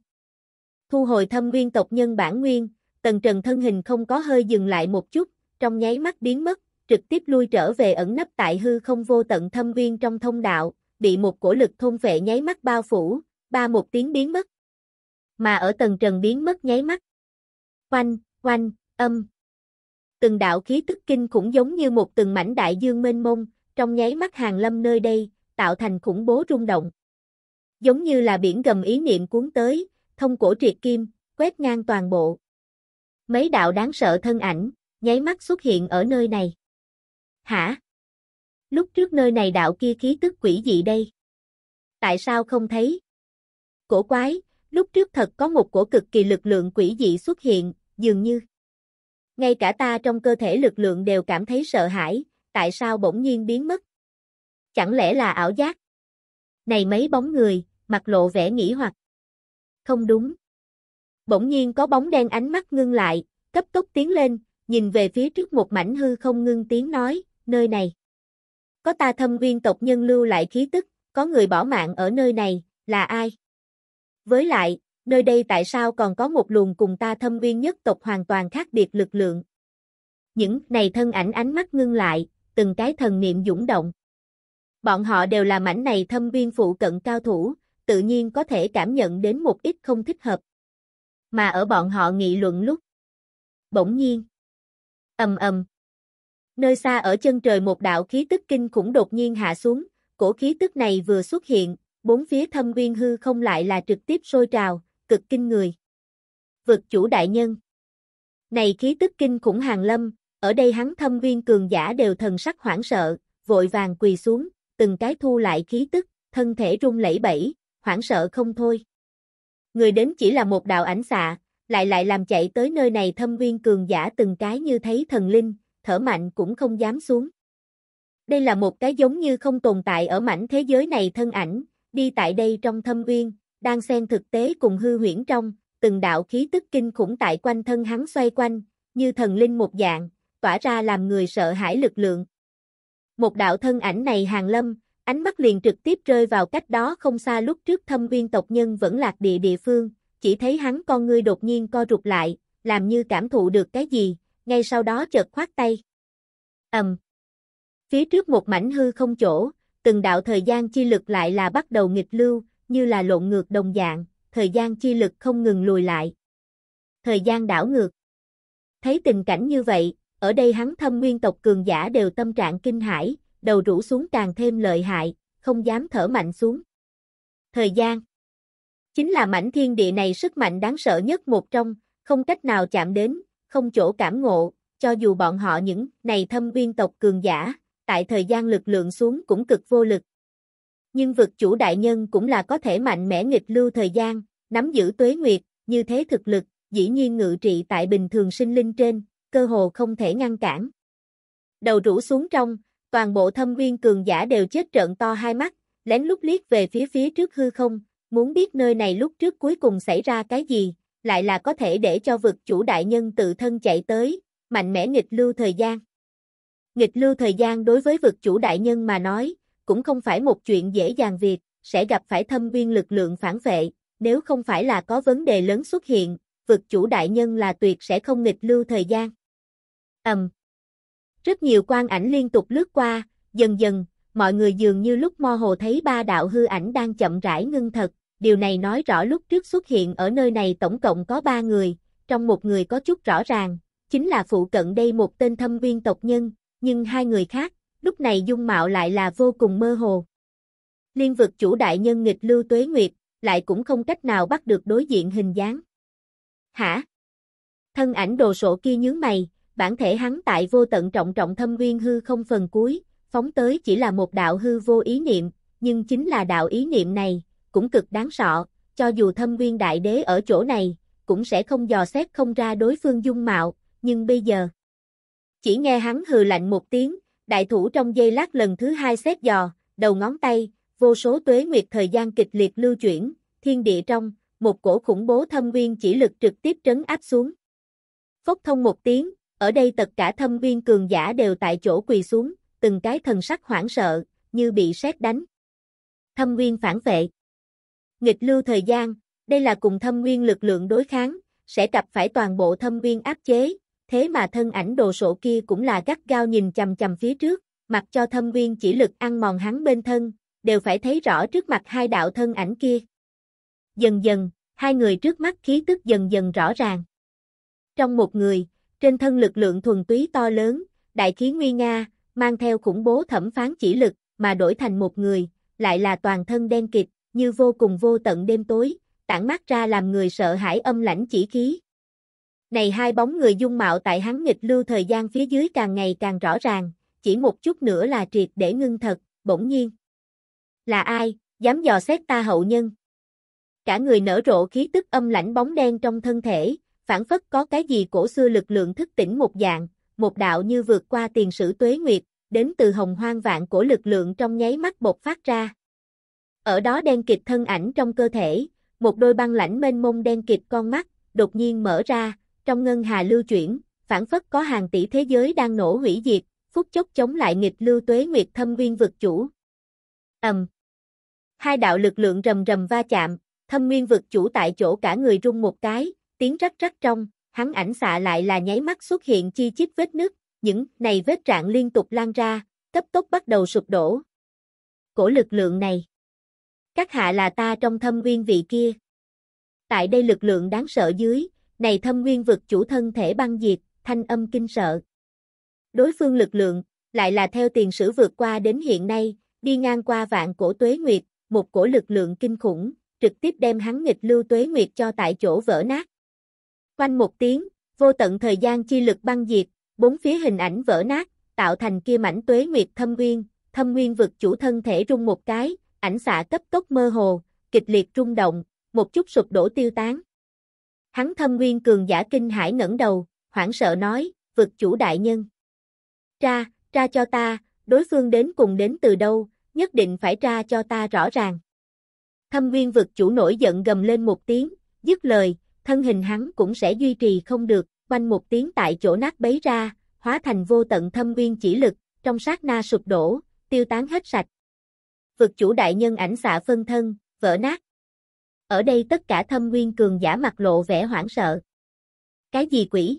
Thu hồi thâm nguyên tộc nhân bản nguyên, tần trần thân hình không có hơi dừng lại một chút, trong nháy mắt biến mất, trực tiếp lui trở về ẩn nấp tại hư không vô tận thâm nguyên trong thông đạo, bị một cổ lực thôn vệ nháy mắt bao phủ, ba một tiếng biến mất. Mà ở tầng trần biến mất nháy mắt. quanh quanh âm. Từng đạo khí tức kinh cũng giống như một từng mảnh đại dương mênh mông, trong nháy mắt hàng lâm nơi đây, tạo thành khủng bố rung động. Giống như là biển gầm ý niệm cuốn tới, thông cổ triệt kim, quét ngang toàn bộ. Mấy đạo đáng sợ thân ảnh, nháy mắt xuất hiện ở nơi này. Hả? Lúc trước nơi này đạo kia khí tức quỷ dị đây? Tại sao không thấy? Cổ quái, lúc trước thật có một cổ cực kỳ lực lượng quỷ dị xuất hiện, dường như. Ngay cả ta trong cơ thể lực lượng đều cảm thấy sợ hãi, tại sao bỗng nhiên biến mất? Chẳng lẽ là ảo giác? Này mấy bóng người, mặt lộ vẻ nghĩ hoặc. Không đúng. Bỗng nhiên có bóng đen ánh mắt ngưng lại, cấp tốc tiến lên, nhìn về phía trước một mảnh hư không ngưng tiếng nói, nơi này. Có ta thâm nguyên tộc nhân lưu lại khí tức, có người bỏ mạng ở nơi này, là ai? Với lại, nơi đây tại sao còn có một luồng cùng ta thâm nguyên nhất tộc hoàn toàn khác biệt lực lượng? Những này thân ảnh ánh mắt ngưng lại, từng cái thần niệm dũng động. Bọn họ đều là mảnh này thâm viên phụ cận cao thủ, tự nhiên có thể cảm nhận đến một ít không thích hợp. Mà ở bọn họ nghị luận lúc. Bỗng nhiên. ầm ầm. Nơi xa ở chân trời một đạo khí tức kinh khủng đột nhiên hạ xuống, cổ khí tức này vừa xuất hiện, bốn phía thâm viên hư không lại là trực tiếp sôi trào, cực kinh người. Vực chủ đại nhân. Này khí tức kinh khủng hàng lâm, ở đây hắn thâm viên cường giả đều thần sắc hoảng sợ, vội vàng quỳ xuống, từng cái thu lại khí tức, thân thể rung lẩy bẩy, hoảng sợ không thôi. Người đến chỉ là một đạo ảnh xạ, lại lại làm chạy tới nơi này thâm viên cường giả từng cái như thấy thần linh, thở mạnh cũng không dám xuống. Đây là một cái giống như không tồn tại ở mảnh thế giới này thân ảnh, đi tại đây trong thâm viên, đang xen thực tế cùng hư huyễn trong, từng đạo khí tức kinh khủng tại quanh thân hắn xoay quanh, như thần linh một dạng, tỏa ra làm người sợ hãi lực lượng. Một đạo thân ảnh này hàng lâm, ánh mắt liền trực tiếp rơi vào cách đó không xa lúc trước thâm viên tộc nhân vẫn lạc địa địa phương, chỉ thấy hắn con ngươi đột nhiên co rụt lại, làm như cảm thụ được cái gì, ngay sau đó chợt khoát tay. Ầm. Phía trước một mảnh hư không chỗ, từng đạo thời gian chi lực lại là bắt đầu nghịch lưu, như là lộn ngược đồng dạng, thời gian chi lực không ngừng lùi lại. Thời gian đảo ngược. Thấy tình cảnh như vậy, ở đây hắn thâm nguyên tộc cường giả đều tâm trạng kinh hãi, đầu rũ xuống càng thêm lợi hại, không dám thở mạnh xuống. Thời gian Chính là mảnh thiên địa này sức mạnh đáng sợ nhất một trong, không cách nào chạm đến, không chỗ cảm ngộ, cho dù bọn họ những này thâm nguyên tộc cường giả, tại thời gian lực lượng xuống cũng cực vô lực. Nhưng vực chủ đại nhân cũng là có thể mạnh mẽ nghịch lưu thời gian, nắm giữ tuế nguyệt, như thế thực lực, dĩ nhiên ngự trị tại bình thường sinh linh trên, cơ hồ không thể ngăn cản. Đầu rũ xuống trong, toàn bộ thâm nguyên cường giả đều chết trợn to hai mắt, lén lút liếc về phía phía trước hư không, muốn biết nơi này lúc trước cuối cùng xảy ra cái gì, lại là có thể để cho vực chủ đại nhân tự thân chạy tới, mạnh mẽ nghịch lưu thời gian. Nghịch lưu thời gian đối với vực chủ đại nhân mà nói, cũng không phải một chuyện dễ dàng việc, sẽ gặp phải thâm nguyên lực lượng phản vệ, nếu không phải là có vấn đề lớn xuất hiện, vực chủ đại nhân là tuyệt sẽ không nghịch lưu thời gian ầm. Rất nhiều quang ảnh liên tục lướt qua, dần dần, mọi người dường như lúc mơ hồ thấy ba đạo hư ảnh đang chậm rãi ngưng thật, điều này nói rõ lúc trước xuất hiện ở nơi này tổng cộng có ba người, trong một người có chút rõ ràng, chính là phụ cận đây một tên thâm viên tộc nhân, nhưng hai người khác, lúc này dung mạo lại là vô cùng mơ hồ. Liên vực chủ đại nhân nghịch lưu tuế nguyệt, lại cũng không cách nào bắt được đối diện hình dáng. Hả? Thân ảnh đồ sộ kia nhướng mày, bản thể hắn tại vô tận trọng trọng thâm nguyên hư không phần cuối, phóng tới chỉ là một đạo hư vô ý niệm, nhưng chính là đạo ý niệm này, cũng cực đáng sợ, cho dù thâm nguyên đại đế ở chỗ này, cũng sẽ không dò xét không ra đối phương dung mạo, nhưng bây giờ... Chỉ nghe hắn hừ lạnh một tiếng, đại thủ trong giây lát lần thứ hai xét dò, đầu ngón tay, vô số tuế nguyệt thời gian kịch liệt lưu chuyển, thiên địa trong, một cổ khủng bố thâm nguyên chỉ lực trực tiếp trấn áp xuống. Phốc thông một tiếng, ở đây tất cả thâm viên cường giả đều tại chỗ quỳ xuống, từng cái thần sắc hoảng sợ, như bị sét đánh. Thâm viên phản vệ. Nghịch lưu thời gian, đây là cùng thâm viên lực lượng đối kháng, sẽ gặp phải toàn bộ thâm viên áp chế, thế mà thân ảnh đồ sổ kia cũng là gắt gao nhìn chầm chầm phía trước, mặc cho thâm viên chỉ lực ăn mòn hắn bên thân, đều phải thấy rõ trước mặt hai đạo thân ảnh kia. Dần dần, hai người trước mắt khí tức dần dần rõ ràng. Trong một người, trên thân lực lượng thuần túy to lớn, đại khí nguy nga, mang theo khủng bố thẩm phán chỉ lực, mà đổi thành một người, lại là toàn thân đen kịt, như vô cùng vô tận đêm tối, tản mát ra làm người sợ hãi âm lãnh chỉ khí. Này hai bóng người dung mạo tại hắn nghịch lưu thời gian phía dưới càng ngày càng rõ ràng, chỉ một chút nữa là triệt để ngưng thật, bỗng nhiên. Là ai, dám dò xét ta hậu nhân? Cả người nở rộ khí tức âm lãnh bóng đen trong thân thể, phản phất có cái gì cổ xưa lực lượng thức tỉnh một dạng, một đạo như vượt qua tiền sử tuế nguyệt, đến từ hồng hoang vạn cổ lực lượng trong nháy mắt bột phát ra. Ở đó đen kịch thân ảnh trong cơ thể, một đôi băng lãnh mênh mông đen kịch con mắt, đột nhiên mở ra, trong ngân hà lưu chuyển, phản phất có hàng tỷ thế giới đang nổ hủy diệt, phút chốc chống lại nghịch lưu tuế nguyệt thâm nguyên vực chủ. Ầm. Hai đạo lực lượng rầm rầm va chạm, thâm nguyên vực chủ tại chỗ cả người rung một cái, tiếng rắc rắc trong, hắn ảnh xạ lại là nháy mắt xuất hiện chi chít vết nước những này vết trạng liên tục lan ra, cấp tốc bắt đầu sụp đổ. Cổ lực lượng này. Các hạ là ta trong thâm nguyên vị kia. Tại đây lực lượng đáng sợ dưới, này thâm nguyên vực chủ thân thể băng diệt, thanh âm kinh sợ. Đối phương lực lượng, lại là theo tiền sử vượt qua đến hiện nay, đi ngang qua vạn cổ tuế nguyệt, một cổ lực lượng kinh khủng, trực tiếp đem hắn nghịch lưu tuế nguyệt cho tại chỗ vỡ nát. Oanh một tiếng, vô tận thời gian chi lực băng diệt, bốn phía hình ảnh vỡ nát, tạo thành kia mảnh tuế nguyệt thâm nguyên, thâm nguyên vực chủ thân thể rung một cái, ảnh xạ cấp tốc mơ hồ, kịch liệt rung động, một chút sụp đổ tiêu tán. Hắn thâm nguyên cường giả kinh hải ngẩng đầu, hoảng sợ nói, vực chủ đại nhân. tra, tra cho ta, đối phương đến cùng đến từ đâu, nhất định phải tra cho ta rõ ràng. Thâm nguyên vực chủ nổi giận gầm lên một tiếng, dứt lời, thân hình hắn cũng sẽ duy trì không được, quanh một tiếng tại chỗ nát bấy ra, hóa thành vô tận thâm nguyên chỉ lực, trong sát na sụp đổ, tiêu tán hết sạch. Vực chủ đại nhân ảnh xạ phân thân, vỡ nát. Ở đây tất cả thâm nguyên cường giả mặt lộ vẻ hoảng sợ. Cái gì quỷ?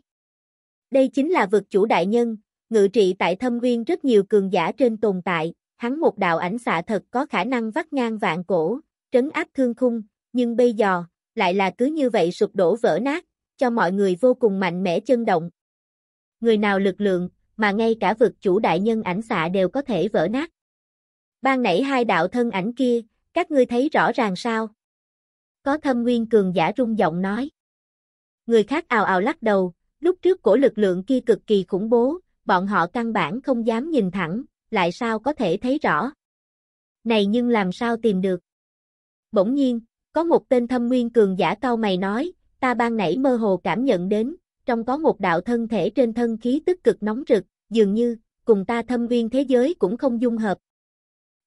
Đây chính là vực chủ đại nhân, ngự trị tại thâm nguyên rất nhiều cường giả trên tồn tại, hắn một đạo ảnh xạ thật có khả năng vắt ngang vạn cổ, trấn áp thương khung, nhưng bây giờ, lại là cứ như vậy sụp đổ vỡ nát, cho mọi người vô cùng mạnh mẽ chấn động. Người nào lực lượng, mà ngay cả vực chủ đại nhân ảnh xạ đều có thể vỡ nát. Ban nãy hai đạo thân ảnh kia, các ngươi thấy rõ ràng sao? Có thâm nguyên cường giả rung giọng nói. Người khác ào ào lắc đầu, lúc trước cổ lực lượng kia cực kỳ khủng bố, bọn họ căn bản không dám nhìn thẳng, lại sao có thể thấy rõ. Này nhưng làm sao tìm được? Bỗng nhiên, có một tên thâm nguyên cường giả cao mày nói, ta ban nãy mơ hồ cảm nhận đến, trong có một đạo thân thể trên thân khí tức cực nóng rực, dường như, cùng ta thâm nguyên thế giới cũng không dung hợp.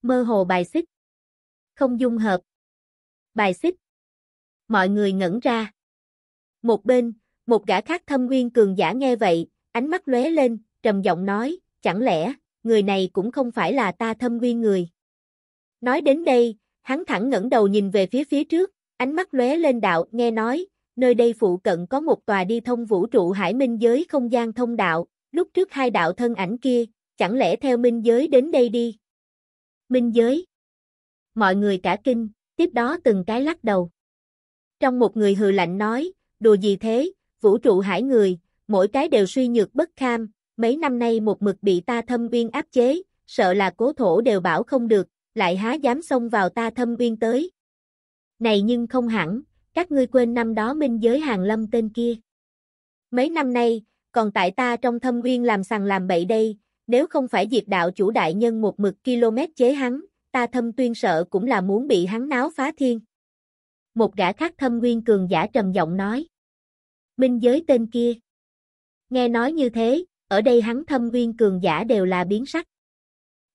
Mơ hồ bài xích. Không dung hợp. Bài xích. Mọi người ngẩn ra. Một bên, một gã khác thâm nguyên cường giả nghe vậy, ánh mắt lóe lên, trầm giọng nói, chẳng lẽ, người này cũng không phải là ta thâm nguyên người. Nói đến đây, Hắn thẳng ngẩng đầu nhìn về phía phía trước, ánh mắt lóe lên đạo, nghe nói, nơi đây phụ cận có một tòa đi thông vũ trụ hải minh giới không gian thông đạo, lúc trước hai đạo thân ảnh kia, chẳng lẽ theo minh giới đến đây đi? Minh giới. Mọi người cả kinh, tiếp đó từng cái lắc đầu. Trong một người hừ lạnh nói, đùa gì thế, vũ trụ hải người, mỗi cái đều suy nhược bất kham, mấy năm nay một mực bị ta thâm uyên áp chế, sợ là cố thổ đều bảo không được, lại há dám xông vào ta thâm uyên tới. Này nhưng không hẳn, các ngươi quên năm đó minh giới hàng lâm tên kia. Mấy năm nay, còn tại ta trong thâm uyên làm sằng làm bậy đây, nếu không phải diệt đạo chủ đại nhân một mực km chế hắn, ta thâm tuyên sợ cũng là muốn bị hắn náo phá thiên. Một gã khác thâm nguyên cường giả trầm giọng nói. Minh giới tên kia. Nghe nói như thế, ở đây hắn thâm nguyên cường giả đều là biến sắc.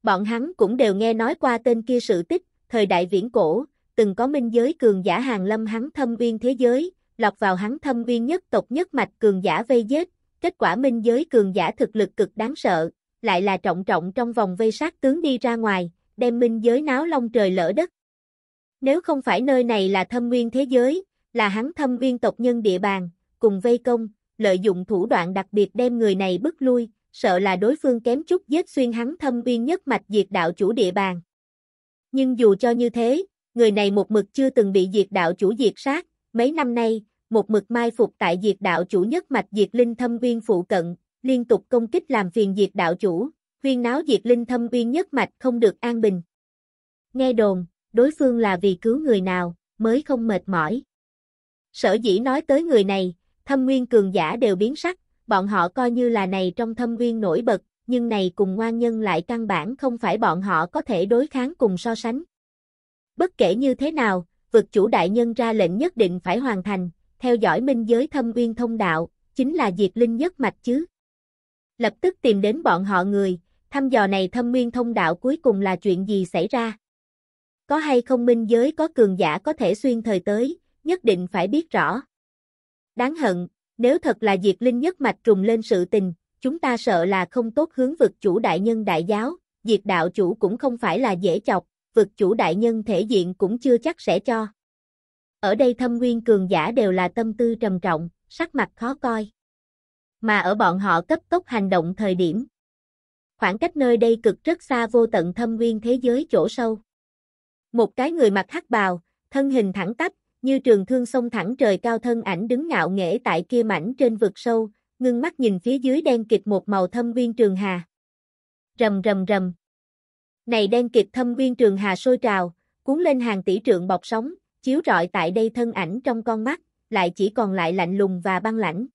Bọn hắn cũng đều nghe nói qua tên kia sự tích, thời đại viễn cổ, từng có minh giới cường giả hàng lâm hắn thâm uyên thế giới, lọc vào hắn thâm uyên nhất tộc nhất mạch cường giả vây giết, kết quả minh giới cường giả thực lực cực đáng sợ, lại là trọng trọng trong vòng vây sát tướng đi ra ngoài, đem minh giới náo long trời lỡ đất. Nếu không phải nơi này là thâm nguyên thế giới, là hắn thâm nguyên tộc nhân địa bàn, cùng vây công, lợi dụng thủ đoạn đặc biệt đem người này bức lui, sợ là đối phương kém chút giết xuyên hắn thâm uyên nhất mạch diệt đạo chủ địa bàn. Nhưng dù cho như thế, người này một mực chưa từng bị diệt đạo chủ diệt sát, mấy năm nay, một mực mai phục tại diệt đạo chủ nhất mạch diệt linh thâm uyên phụ cận, liên tục công kích làm phiền diệt đạo chủ, huyên náo diệt linh thâm uyên nhất mạch không được an bình. Nghe đồn, đối phương là vì cứu người nào, mới không mệt mỏi. Sở dĩ nói tới người này, thâm nguyên cường giả đều biến sắc, bọn họ coi như là này trong thâm nguyên nổi bật, nhưng này cùng ngoan nhân lại căn bản không phải bọn họ có thể đối kháng cùng so sánh. Bất kể như thế nào, vực chủ đại nhân ra lệnh nhất định phải hoàn thành, theo dõi minh giới thâm nguyên thông đạo, chính là diệt linh nhất mạch chứ. Lập tức tìm đến bọn họ người, thăm dò này thâm nguyên thông đạo cuối cùng là chuyện gì xảy ra. Có hay không minh giới có cường giả có thể xuyên thời tới, nhất định phải biết rõ. Đáng hận, nếu thật là Diệt Linh nhất mạch trùng lên sự tình, chúng ta sợ là không tốt hướng vực chủ đại nhân đại giáo, Diệt đạo chủ cũng không phải là dễ chọc, vực chủ đại nhân thể diện cũng chưa chắc sẽ cho. Ở đây thâm nguyên cường giả đều là tâm tư trầm trọng, sắc mặt khó coi. Mà ở bọn họ cấp tốc hành động thời điểm. Khoảng cách nơi đây cực rất xa vô tận thâm nguyên thế giới chỗ sâu. Một cái người mặc hắc bào, thân hình thẳng tắp, như trường thương sông thẳng trời cao thân ảnh đứng ngạo nghễ tại kia mảnh trên vực sâu, ngưng mắt nhìn phía dưới đen kịt một màu thâm viên trường hà. Rầm rầm rầm. Này đen kịt thâm viên trường hà sôi trào, cuốn lên hàng tỷ trượng bọc sóng, chiếu rọi tại đây thân ảnh trong con mắt, lại chỉ còn lại lạnh lùng và băng lãnh.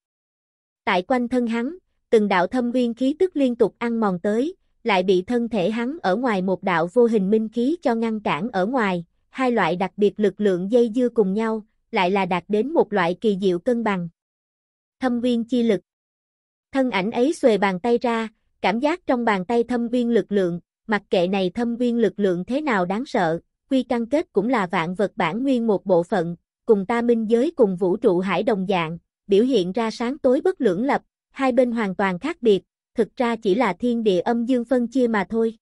Tại quanh thân hắn, từng đạo thâm viên khí tức liên tục ăn mòn tới, lại bị thân thể hắn ở ngoài một đạo vô hình minh khí cho ngăn cản ở ngoài, hai loại đặc biệt lực lượng dây dưa cùng nhau, lại là đạt đến một loại kỳ diệu cân bằng. Thâm viên chi lực Thân ảnh ấy xuề bàn tay ra, cảm giác trong bàn tay thâm viên lực lượng, mặc kệ này thâm viên lực lượng thế nào đáng sợ, quy căn kết cũng là vạn vật bản nguyên một bộ phận, cùng ta minh giới cùng vũ trụ hải đồng dạng, biểu hiện ra sáng tối bất lưỡng lập, hai bên hoàn toàn khác biệt, thực ra chỉ là thiên địa âm dương phân chia mà thôi.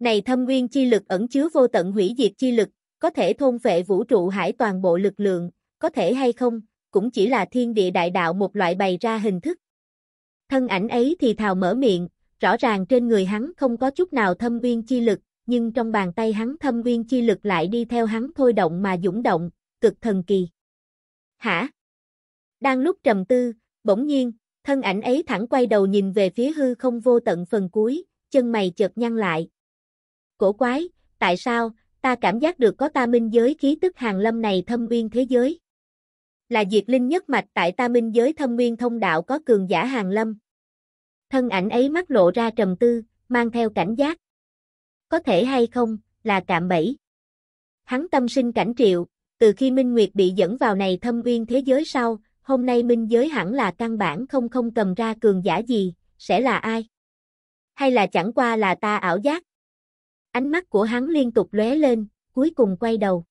Này thâm nguyên chi lực ẩn chứa vô tận hủy diệt chi lực, có thể thôn vệ vũ trụ hải toàn bộ lực lượng, có thể hay không, cũng chỉ là thiên địa đại đạo một loại bày ra hình thức. Thân ảnh ấy thì thào mở miệng, rõ ràng trên người hắn không có chút nào thâm viên chi lực, nhưng trong bàn tay hắn thâm viên chi lực lại đi theo hắn thôi động mà dũng động, cực thần kỳ. Hả? Đang lúc trầm tư, bỗng nhiên, thân ảnh ấy thẳng quay đầu nhìn về phía hư không vô tận phần cuối, chân mày chợt nhăn lại. Cổ quái, tại sao, ta cảm giác được có ta minh giới khí tức hàng lâm này thâm uyên thế giới. Là diệt linh nhất mạch tại ta minh giới thâm uyên thông đạo có cường giả hàng lâm. Thân ảnh ấy mắt lộ ra trầm tư, mang theo cảnh giác. Có thể hay không, là cạm bẫy. Hắn tâm sinh cảnh triệu, từ khi Minh Nguyệt bị dẫn vào này thâm uyên thế giới sau, hôm nay Minh giới hẳn là căn bản không không cầm ra cường giả gì, sẽ là ai? Hay là chẳng qua là ta ảo giác, Ánh mắt của hắn liên tục lóe lên, cuối cùng quay đầu.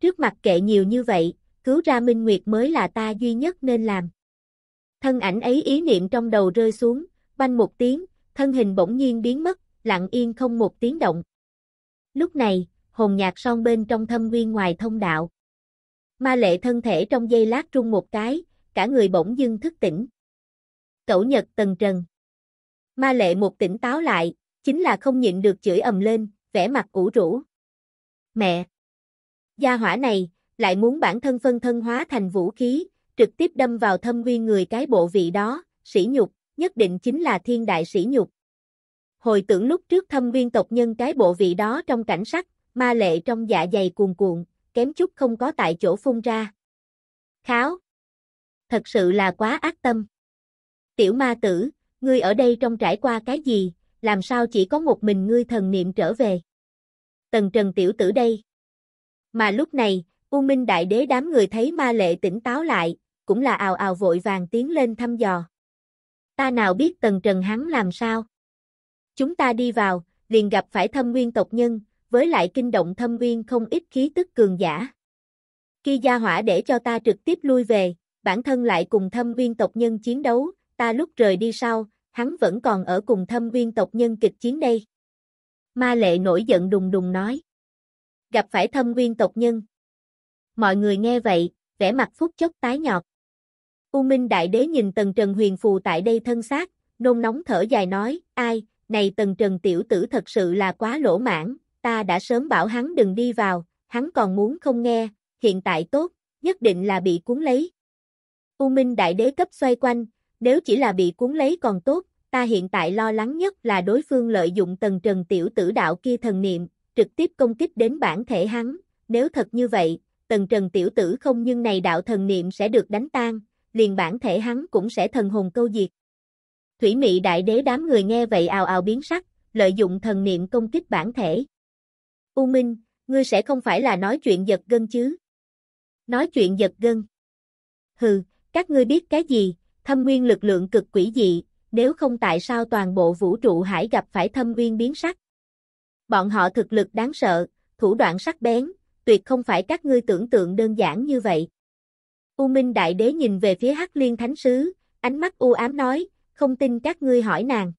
Trước mặt kệ nhiều như vậy, cứu ra Minh Nguyệt mới là ta duy nhất nên làm. Thân ảnh ấy ý niệm trong đầu rơi xuống, banh một tiếng, thân hình bỗng nhiên biến mất, lặng yên không một tiếng động. Lúc này, hồn nhạc son bên trong thâm nguyên ngoài thông đạo. Ma lệ thân thể trong giây lát rung một cái, cả người bỗng dưng thức tỉnh. Cẩu nhật tần trần. Ma lệ một tỉnh táo lại, chính là không nhịn được chửi ầm lên, vẻ mặt ủ rũ. Mẹ! Gia hỏa này, lại muốn bản thân phân thân hóa thành vũ khí, trực tiếp đâm vào thâm uy người cái bộ vị đó, sỉ nhục, nhất định chính là thiên đại sỉ nhục. Hồi tưởng lúc trước thâm viên tộc nhân cái bộ vị đó trong cảnh sắc, ma lệ trong dạ dày cuồn cuộn, kém chút không có tại chỗ phun ra. Kháo! Thật sự là quá ác tâm. Tiểu ma tử, ngươi ở đây trong trải qua cái gì, làm sao chỉ có một mình ngươi thần niệm trở về. Tần Trần tiểu tử đây. Mà lúc này, U Minh Đại Đế đám người thấy ma lệ tỉnh táo lại, cũng là ào ào vội vàng tiến lên thăm dò. Ta nào biết Tần Trần hắn làm sao? Chúng ta đi vào, liền gặp phải thâm nguyên tộc nhân, với lại kinh động thâm nguyên không ít khí tức cường giả. Khi gia hỏa để cho ta trực tiếp lui về, bản thân lại cùng thâm nguyên tộc nhân chiến đấu, ta lúc rời đi sau, hắn vẫn còn ở cùng thâm uyên tộc nhân kịch chiến đây. Ma lệ nổi giận đùng đùng nói. Gặp phải thâm uyên tộc nhân. Mọi người nghe vậy, vẻ mặt phút chốc tái nhọt. U Minh Đại Đế nhìn Tần Trần huyền phù tại đây thân xác, nôn nóng thở dài nói, ai, này Tần Trần tiểu tử thật sự là quá lỗ mãn, ta đã sớm bảo hắn đừng đi vào, hắn còn muốn không nghe, hiện tại tốt, nhất định là bị cuốn lấy. U Minh Đại Đế cấp xoay quanh, nếu chỉ là bị cuốn lấy còn tốt, ta hiện tại lo lắng nhất là đối phương lợi dụng tầng trần tiểu tử đạo kia thần niệm, trực tiếp công kích đến bản thể hắn. Nếu thật như vậy, tầng trần tiểu tử không nhưng này đạo thần niệm sẽ được đánh tan, liền bản thể hắn cũng sẽ thần hồn câu diệt. Thủy Mị đại đế đám người nghe vậy ào ào biến sắc, lợi dụng thần niệm công kích bản thể. U Minh, ngươi sẽ không phải là nói chuyện giật gân chứ? Nói chuyện giật gân. Hừ, các ngươi biết cái gì, thâm nguyên lực lượng cực quỷ dị, nếu không tại sao toàn bộ vũ trụ hải gặp phải thâm nguyên biến sắc. Bọn họ thực lực đáng sợ, thủ đoạn sắc bén, tuyệt không phải các ngươi tưởng tượng đơn giản như vậy. U Minh Đại Đế nhìn về phía Hắc Liên Thánh Sứ, ánh mắt u ám nói, không tin các ngươi hỏi nàng.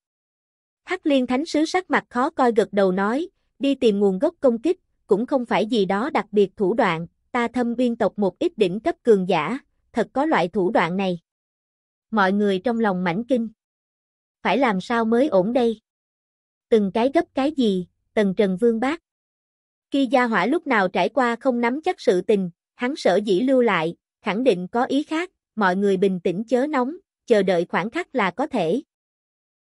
Hắc Liên Thánh Sứ sắc mặt khó coi gật đầu nói, đi tìm nguồn gốc công kích, cũng không phải gì đó đặc biệt thủ đoạn, ta thâm viên tộc một ít đỉnh cấp cường giả, thật có loại thủ đoạn này mọi người trong lòng mảnh kinh. Phải làm sao mới ổn đây? Từng cái gấp cái gì, tần trần vương bác. Khi gia hỏa lúc nào trải qua không nắm chắc sự tình, hắn sở dĩ lưu lại, khẳng định có ý khác, mọi người bình tĩnh chớ nóng, chờ đợi khoảng khắc là có thể.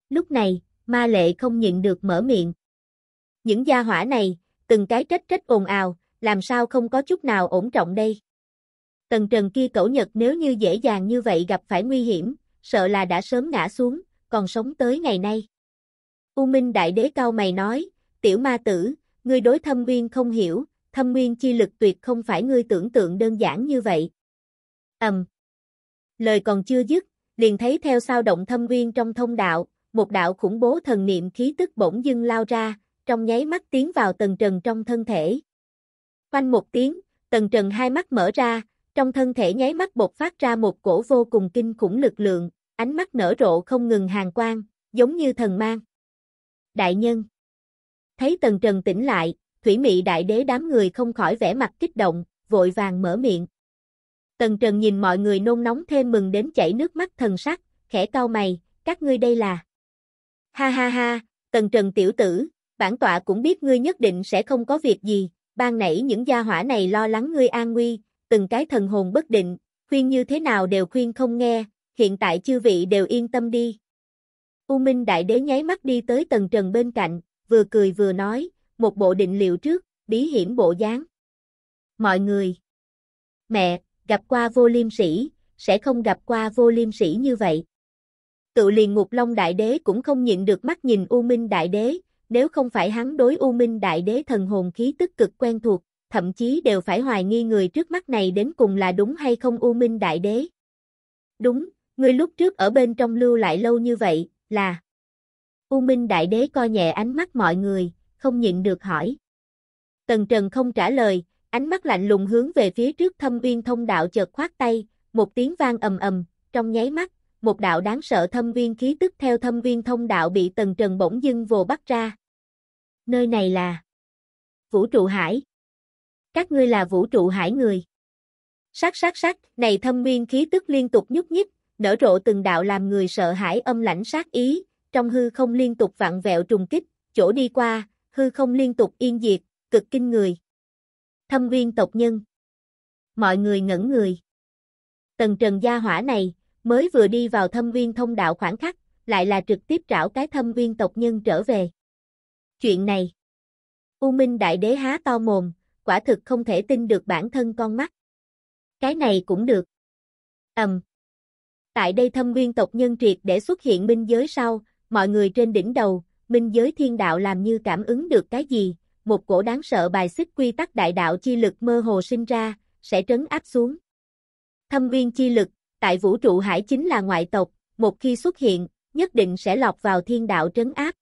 Lúc này, ma lệ không nhịn được mở miệng. Những gia hỏa này, từng cái trách trách ồn ào, làm sao không có chút nào ổn trọng đây? Tần trần kia cẩu nhật nếu như dễ dàng như vậy gặp phải nguy hiểm, sợ là đã sớm ngã xuống, còn sống tới ngày nay. U Minh Đại Đế cao mày nói, tiểu ma tử, ngươi đối thâm nguyên không hiểu, thâm nguyên chi lực tuyệt không phải ngươi tưởng tượng đơn giản như vậy. Ầm. Lời còn chưa dứt, liền thấy theo sao động thâm nguyên trong thông đạo, một đạo khủng bố thần niệm khí tức bỗng dưng lao ra, trong nháy mắt tiến vào tần trần trong thân thể. Quanh một tiếng, tần trần hai mắt mở ra, trong thân thể nháy mắt bộc phát ra một cổ vô cùng kinh khủng lực lượng, ánh mắt nở rộ không ngừng hàng quang, giống như thần mang. Đại nhân Thấy Tần Trần tỉnh lại, Thủy Mị Đại Đế đám người không khỏi vẻ mặt kích động, vội vàng mở miệng. Tần Trần nhìn mọi người nôn nóng thêm mừng đến chảy nước mắt thần sắc, khẽ cau mày, các ngươi đây là. Ha ha ha, Tần Trần tiểu tử, bản tọa cũng biết ngươi nhất định sẽ không có việc gì, ban nãy những gia hỏa này lo lắng ngươi an nguy, từng cái thần hồn bất định, khuyên như thế nào đều khuyên không nghe, hiện tại chư vị đều yên tâm đi. U Minh Đại Đế nháy mắt đi tới tầng trần bên cạnh, vừa cười vừa nói, một bộ định liệu trước, bí hiểm bộ dáng. Mọi người, mẹ, gặp qua vô liêm sĩ, sẽ không gặp qua vô liêm sĩ như vậy. Tự liền ngục long đại đế cũng không nhịn được mắt nhìn U Minh đại đế, nếu không phải hắn đối U Minh đại đế thần hồn khí tức cực quen thuộc, thậm chí đều phải hoài nghi người trước mắt này đến cùng là đúng hay không U Minh Đại Đế. Đúng, người lúc trước ở bên trong lưu lại lâu như vậy, là... U Minh Đại Đế coi nhẹ ánh mắt mọi người, không nhịn được hỏi. Tần Trần không trả lời, ánh mắt lạnh lùng hướng về phía trước thâm Viên thông đạo chợt khoát tay, một tiếng vang ầm ầm, trong nháy mắt, một đạo đáng sợ thâm Viên khí tức theo thâm Viên thông đạo bị Tần Trần bỗng dưng vồ bắt ra. Nơi này là Vũ trụ hải các ngươi là vũ trụ hải người. Sắc sắc sắc, này thâm nguyên khí tức liên tục nhúc nhích, nở rộ từng đạo làm người sợ hãi âm lãnh sát ý, trong hư không liên tục vặn vẹo trùng kích, chỗ đi qua, hư không liên tục yên diệt, cực kinh người. Thâm viên tộc nhân. Mọi người ngẩn người. Tần trần gia hỏa này, mới vừa đi vào thâm viên thông đạo khoảng khắc, lại là trực tiếp trảo cái thâm viên tộc nhân trở về. Chuyện này. U Minh Đại Đế há to mồm, quả thực không thể tin được bản thân con mắt. Cái này cũng được. Ầm. Tại đây thâm nguyên tộc nhân triệt để xuất hiện minh giới sau, mọi người trên đỉnh đầu, minh giới thiên đạo làm như cảm ứng được cái gì, một cổ đáng sợ bài xích quy tắc đại đạo chi lực mơ hồ sinh ra, sẽ trấn áp xuống. Thâm nguyên chi lực, tại vũ trụ hải chính là ngoại tộc, một khi xuất hiện, nhất định sẽ lọt vào thiên đạo trấn áp.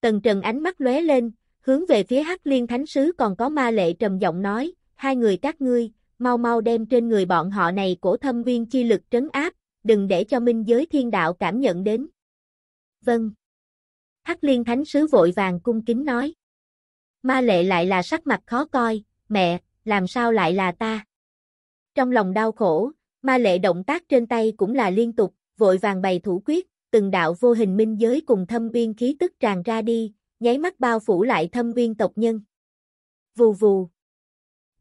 Tần Trần ánh mắt lóe lên, hướng về phía Hắc Liên Thánh Sứ còn có ma lệ trầm giọng nói, hai người các ngươi, mau mau đem trên người bọn họ này cổ thâm viên chi lực trấn áp, đừng để cho minh giới thiên đạo cảm nhận đến. Vâng. Hắc Liên Thánh Sứ vội vàng cung kính nói. Ma lệ lại là sắc mặt khó coi, mẹ, làm sao lại là ta? Trong lòng đau khổ, ma lệ động tác trên tay cũng là liên tục, vội vàng bày thủ quyết, từng đạo vô hình minh giới cùng thâm uyên khí tức tràn ra đi, nháy mắt bao phủ lại thâm uyên tộc nhân. Vù vù.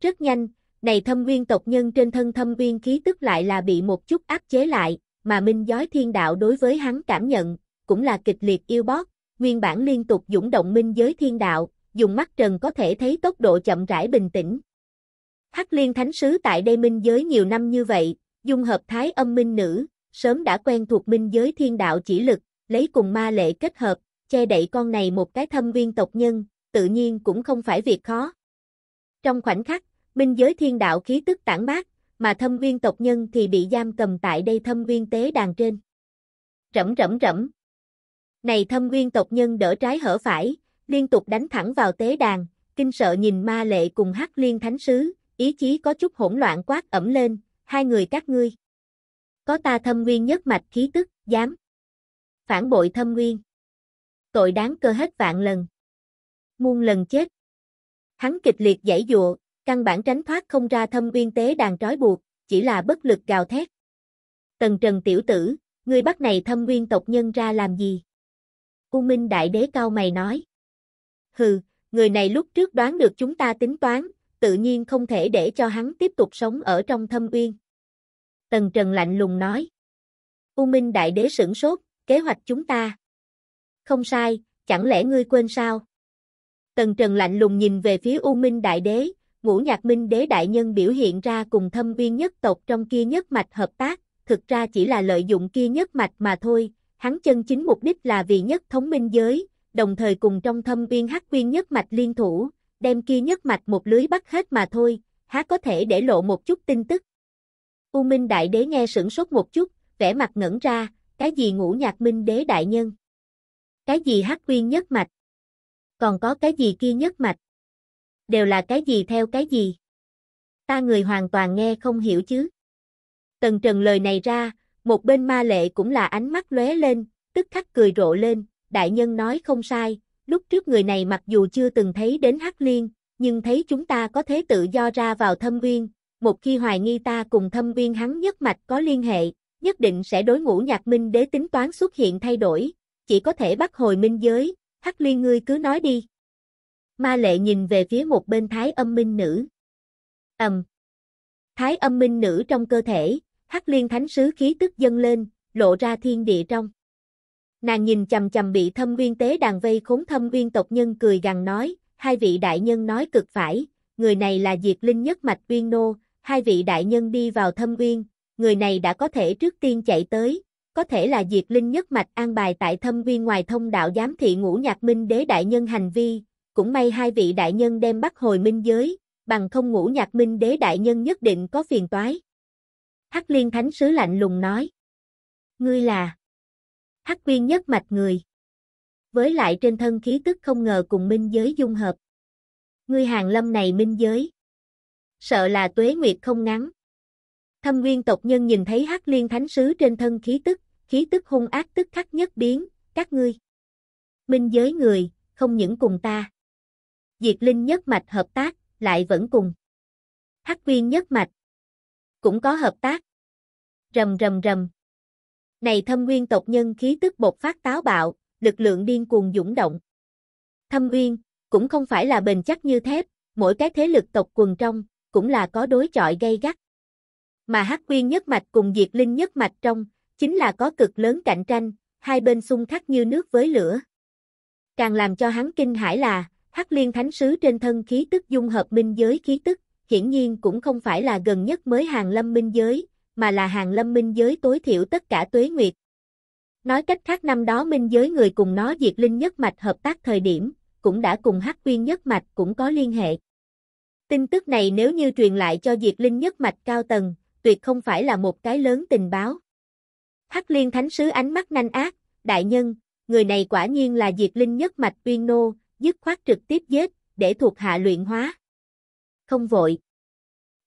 Rất nhanh, này thâm uyên tộc nhân trên thân thâm uyên khí tức lại là bị một chút áp chế lại, mà minh giói thiên đạo đối với hắn cảm nhận, cũng là kịch liệt yêu bót, nguyên bản liên tục dũng động minh giới thiên đạo, dùng mắt trần có thể thấy tốc độ chậm rãi bình tĩnh. Hắc liên thánh sứ tại đây minh giới nhiều năm như vậy, dung hợp thái âm minh nữ, sớm đã quen thuộc minh giới thiên đạo chỉ lực, lấy cùng ma lệ kết hợp, che đậy con này một cái thâm viên tộc nhân, tự nhiên cũng không phải việc khó. Trong khoảnh khắc, minh giới thiên đạo khí tức tản mát, mà thâm viên tộc nhân thì bị giam cầm tại đây thâm viên tế đàn trên. Rẫm rẫm rẫm. Này thâm viên tộc nhân đỡ trái hở phải, liên tục đánh thẳng vào tế đàn, kinh sợ nhìn ma lệ cùng hắc liên thánh sứ, ý chí có chút hỗn loạn quát ẩm lên, hai người các ngươi. Có ta thâm nguyên nhất mạch khí tức, dám. Phản bội thâm nguyên tội đáng cơ hết vạn lần. Muôn lần chết. Hắn kịch liệt giãy dụa, căn bản tránh thoát không ra thâm uyên tế đàn trói buộc, chỉ là bất lực gào thét. Tần Trần tiểu tử, ngươi bắt này thâm uyên tộc nhân ra làm gì? U Minh đại đế cao mày nói. Hừ, người này lúc trước đoán được chúng ta tính toán, tự nhiên không thể để cho hắn tiếp tục sống ở trong thâm uyên. Tần Trần lạnh lùng nói. U Minh đại đế sửng sốt, kế hoạch chúng ta không sai, chẳng lẽ ngươi quên sao? Tần Trần lạnh lùng nhìn về phía U Minh Đại Đế, ngũ nhạc Minh Đế Đại Nhân biểu hiện ra cùng thâm viên nhất tộc trong kia nhất mạch hợp tác, thực ra chỉ là lợi dụng kia nhất mạch mà thôi, hắn chân chính mục đích là vì nhất thống minh giới, đồng thời cùng trong thâm viên hắc viên nhất mạch liên thủ, đem kia nhất mạch một lưới bắt hết mà thôi, há có thể để lộ một chút tin tức. U Minh Đại Đế nghe sửng sốt một chút, vẻ mặt ngẩn ra, cái gì ngũ nhạc Minh Đế Đại Nhân? Cái gì hắc quyên nhất mạch? Còn có cái gì kia nhất mạch? Đều là cái gì theo cái gì? Ta người hoàn toàn nghe không hiểu chứ. Tần Trần lời này ra, một bên ma lệ cũng là ánh mắt lóe lên, tức khắc cười rộ lên, đại nhân nói không sai, lúc trước người này mặc dù chưa từng thấy đến Hắc Liên, nhưng thấy chúng ta có thế tự do ra vào thâm uyên, một khi hoài nghi ta cùng thâm uyên hắn nhất mạch có liên hệ, nhất định sẽ đối ngũ nhạc minh đế tính toán xuất hiện thay đổi, chỉ có thể bắt hồi minh giới, Hắc Liên ngươi cứ nói đi. Ma lệ nhìn về phía một bên thái âm minh nữ. Ầm. Thái âm minh nữ trong cơ thể, Hắc Liên thánh sứ khí tức dâng lên, lộ ra thiên địa trong. Nàng nhìn chầm chầm bị thâm nguyên tế đàn vây khốn thâm nguyên tộc nhân cười gằn nói, hai vị đại nhân nói cực phải, người này là diệt linh nhất mạch uyên nô, hai vị đại nhân đi vào thâm uyên, người này đã có thể trước tiên chạy tới, có thể là diệt linh nhất mạch an bài tại thâm viên ngoài thông đạo giám thị ngũ nhạc minh đế đại nhân hành vi, cũng may hai vị đại nhân đem bắt hồi minh giới, bằng không ngũ nhạc minh đế đại nhân nhất định có phiền toái. Hắc liên thánh sứ lạnh lùng nói. Ngươi là Hắc viên nhất mạch người. Với lại trên thân khí tức không ngờ cùng minh giới dung hợp. Ngươi hàng lâm này minh giới. Sợ là tuế nguyệt không ngắn. Thâm Nguyên tộc nhân nhìn thấy Hắc Liên Thánh sứ trên thân khí tức, khí tức hung ác tức khắc nhất biến, các ngươi. Minh giới người, không những cùng ta. Diệt Linh nhất mạch hợp tác, lại vẫn cùng. Hắc Nguyên nhất mạch cũng có hợp tác. Rầm rầm rầm. Này Thâm Nguyên tộc nhân khí tức bộc phát táo bạo, lực lượng điên cuồng dũng động. Thâm Nguyên cũng không phải là bền chắc như thép, mỗi cái thế lực tộc quần trong cũng là có đối chọi gây gắt. Mà Hắc Quyên nhất mạch cùng Diệt Linh nhất mạch trong, chính là có cực lớn cạnh tranh, hai bên xung khắc như nước với lửa. Càng làm cho hắn kinh hãi là, Hắc Liên Thánh Sứ trên thân khí tức dung hợp minh giới khí tức, hiển nhiên cũng không phải là gần nhất mới hàng lâm minh giới, mà là hàng lâm minh giới tối thiểu tất cả tuế nguyệt. Nói cách khác năm đó minh giới người cùng nó diệt linh nhất mạch hợp tác thời điểm, cũng đã cùng hắc quyên nhất mạch cũng có liên hệ. Tin tức này nếu như truyền lại cho diệt linh nhất mạch cao tầng, tuyệt không phải là một cái lớn tình báo. Hắc liên thánh sứ ánh mắt nanh ác, đại nhân, người này quả nhiên là diệt linh nhất mạch uyên nô, dứt khoát trực tiếp giết, để thuộc hạ luyện hóa. Không vội.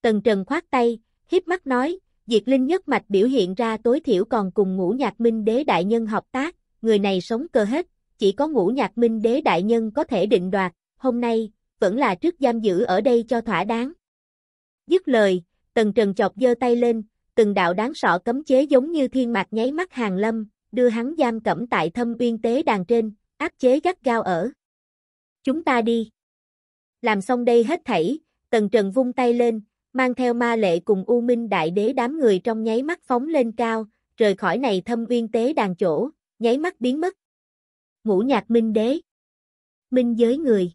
Tần Trần khoát tay, hiếp mắt nói, diệt linh nhất mạch biểu hiện ra tối thiểu còn cùng ngũ nhạc minh đế đại nhân hợp tác, người này sống cơ hết, chỉ có ngũ nhạc minh đế đại nhân có thể định đoạt, hôm nay, vẫn là trước giam giữ ở đây cho thỏa đáng. Dứt lời, Tần Trần chọc dơ tay lên, từng đạo đáng sọ cấm chế giống như thiên mạc nháy mắt hàng lâm, đưa hắn giam cẩm tại thâm uyên tế đàn trên, áp chế gắt gao ở. Chúng ta đi. Làm xong đây hết thảy, Tần Trần vung tay lên, mang theo ma lệ cùng U Minh Đại Đế đám người trong nháy mắt phóng lên cao, rời khỏi này thâm uyên tế đàn chỗ, nháy mắt biến mất. Ngũ nhạc Minh Đế Minh giới người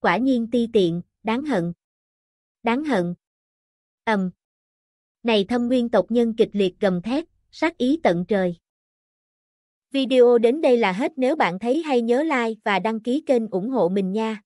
Quả nhiên ti tiện, đáng hận. Đáng hận. Ầm. Này thâm nguyên tộc nhân kịch liệt gầm thét, sát ý tận trời. Video đến đây là hết nếu bạn thấy hay nhớ like và đăng ký kênh ủng hộ mình nha.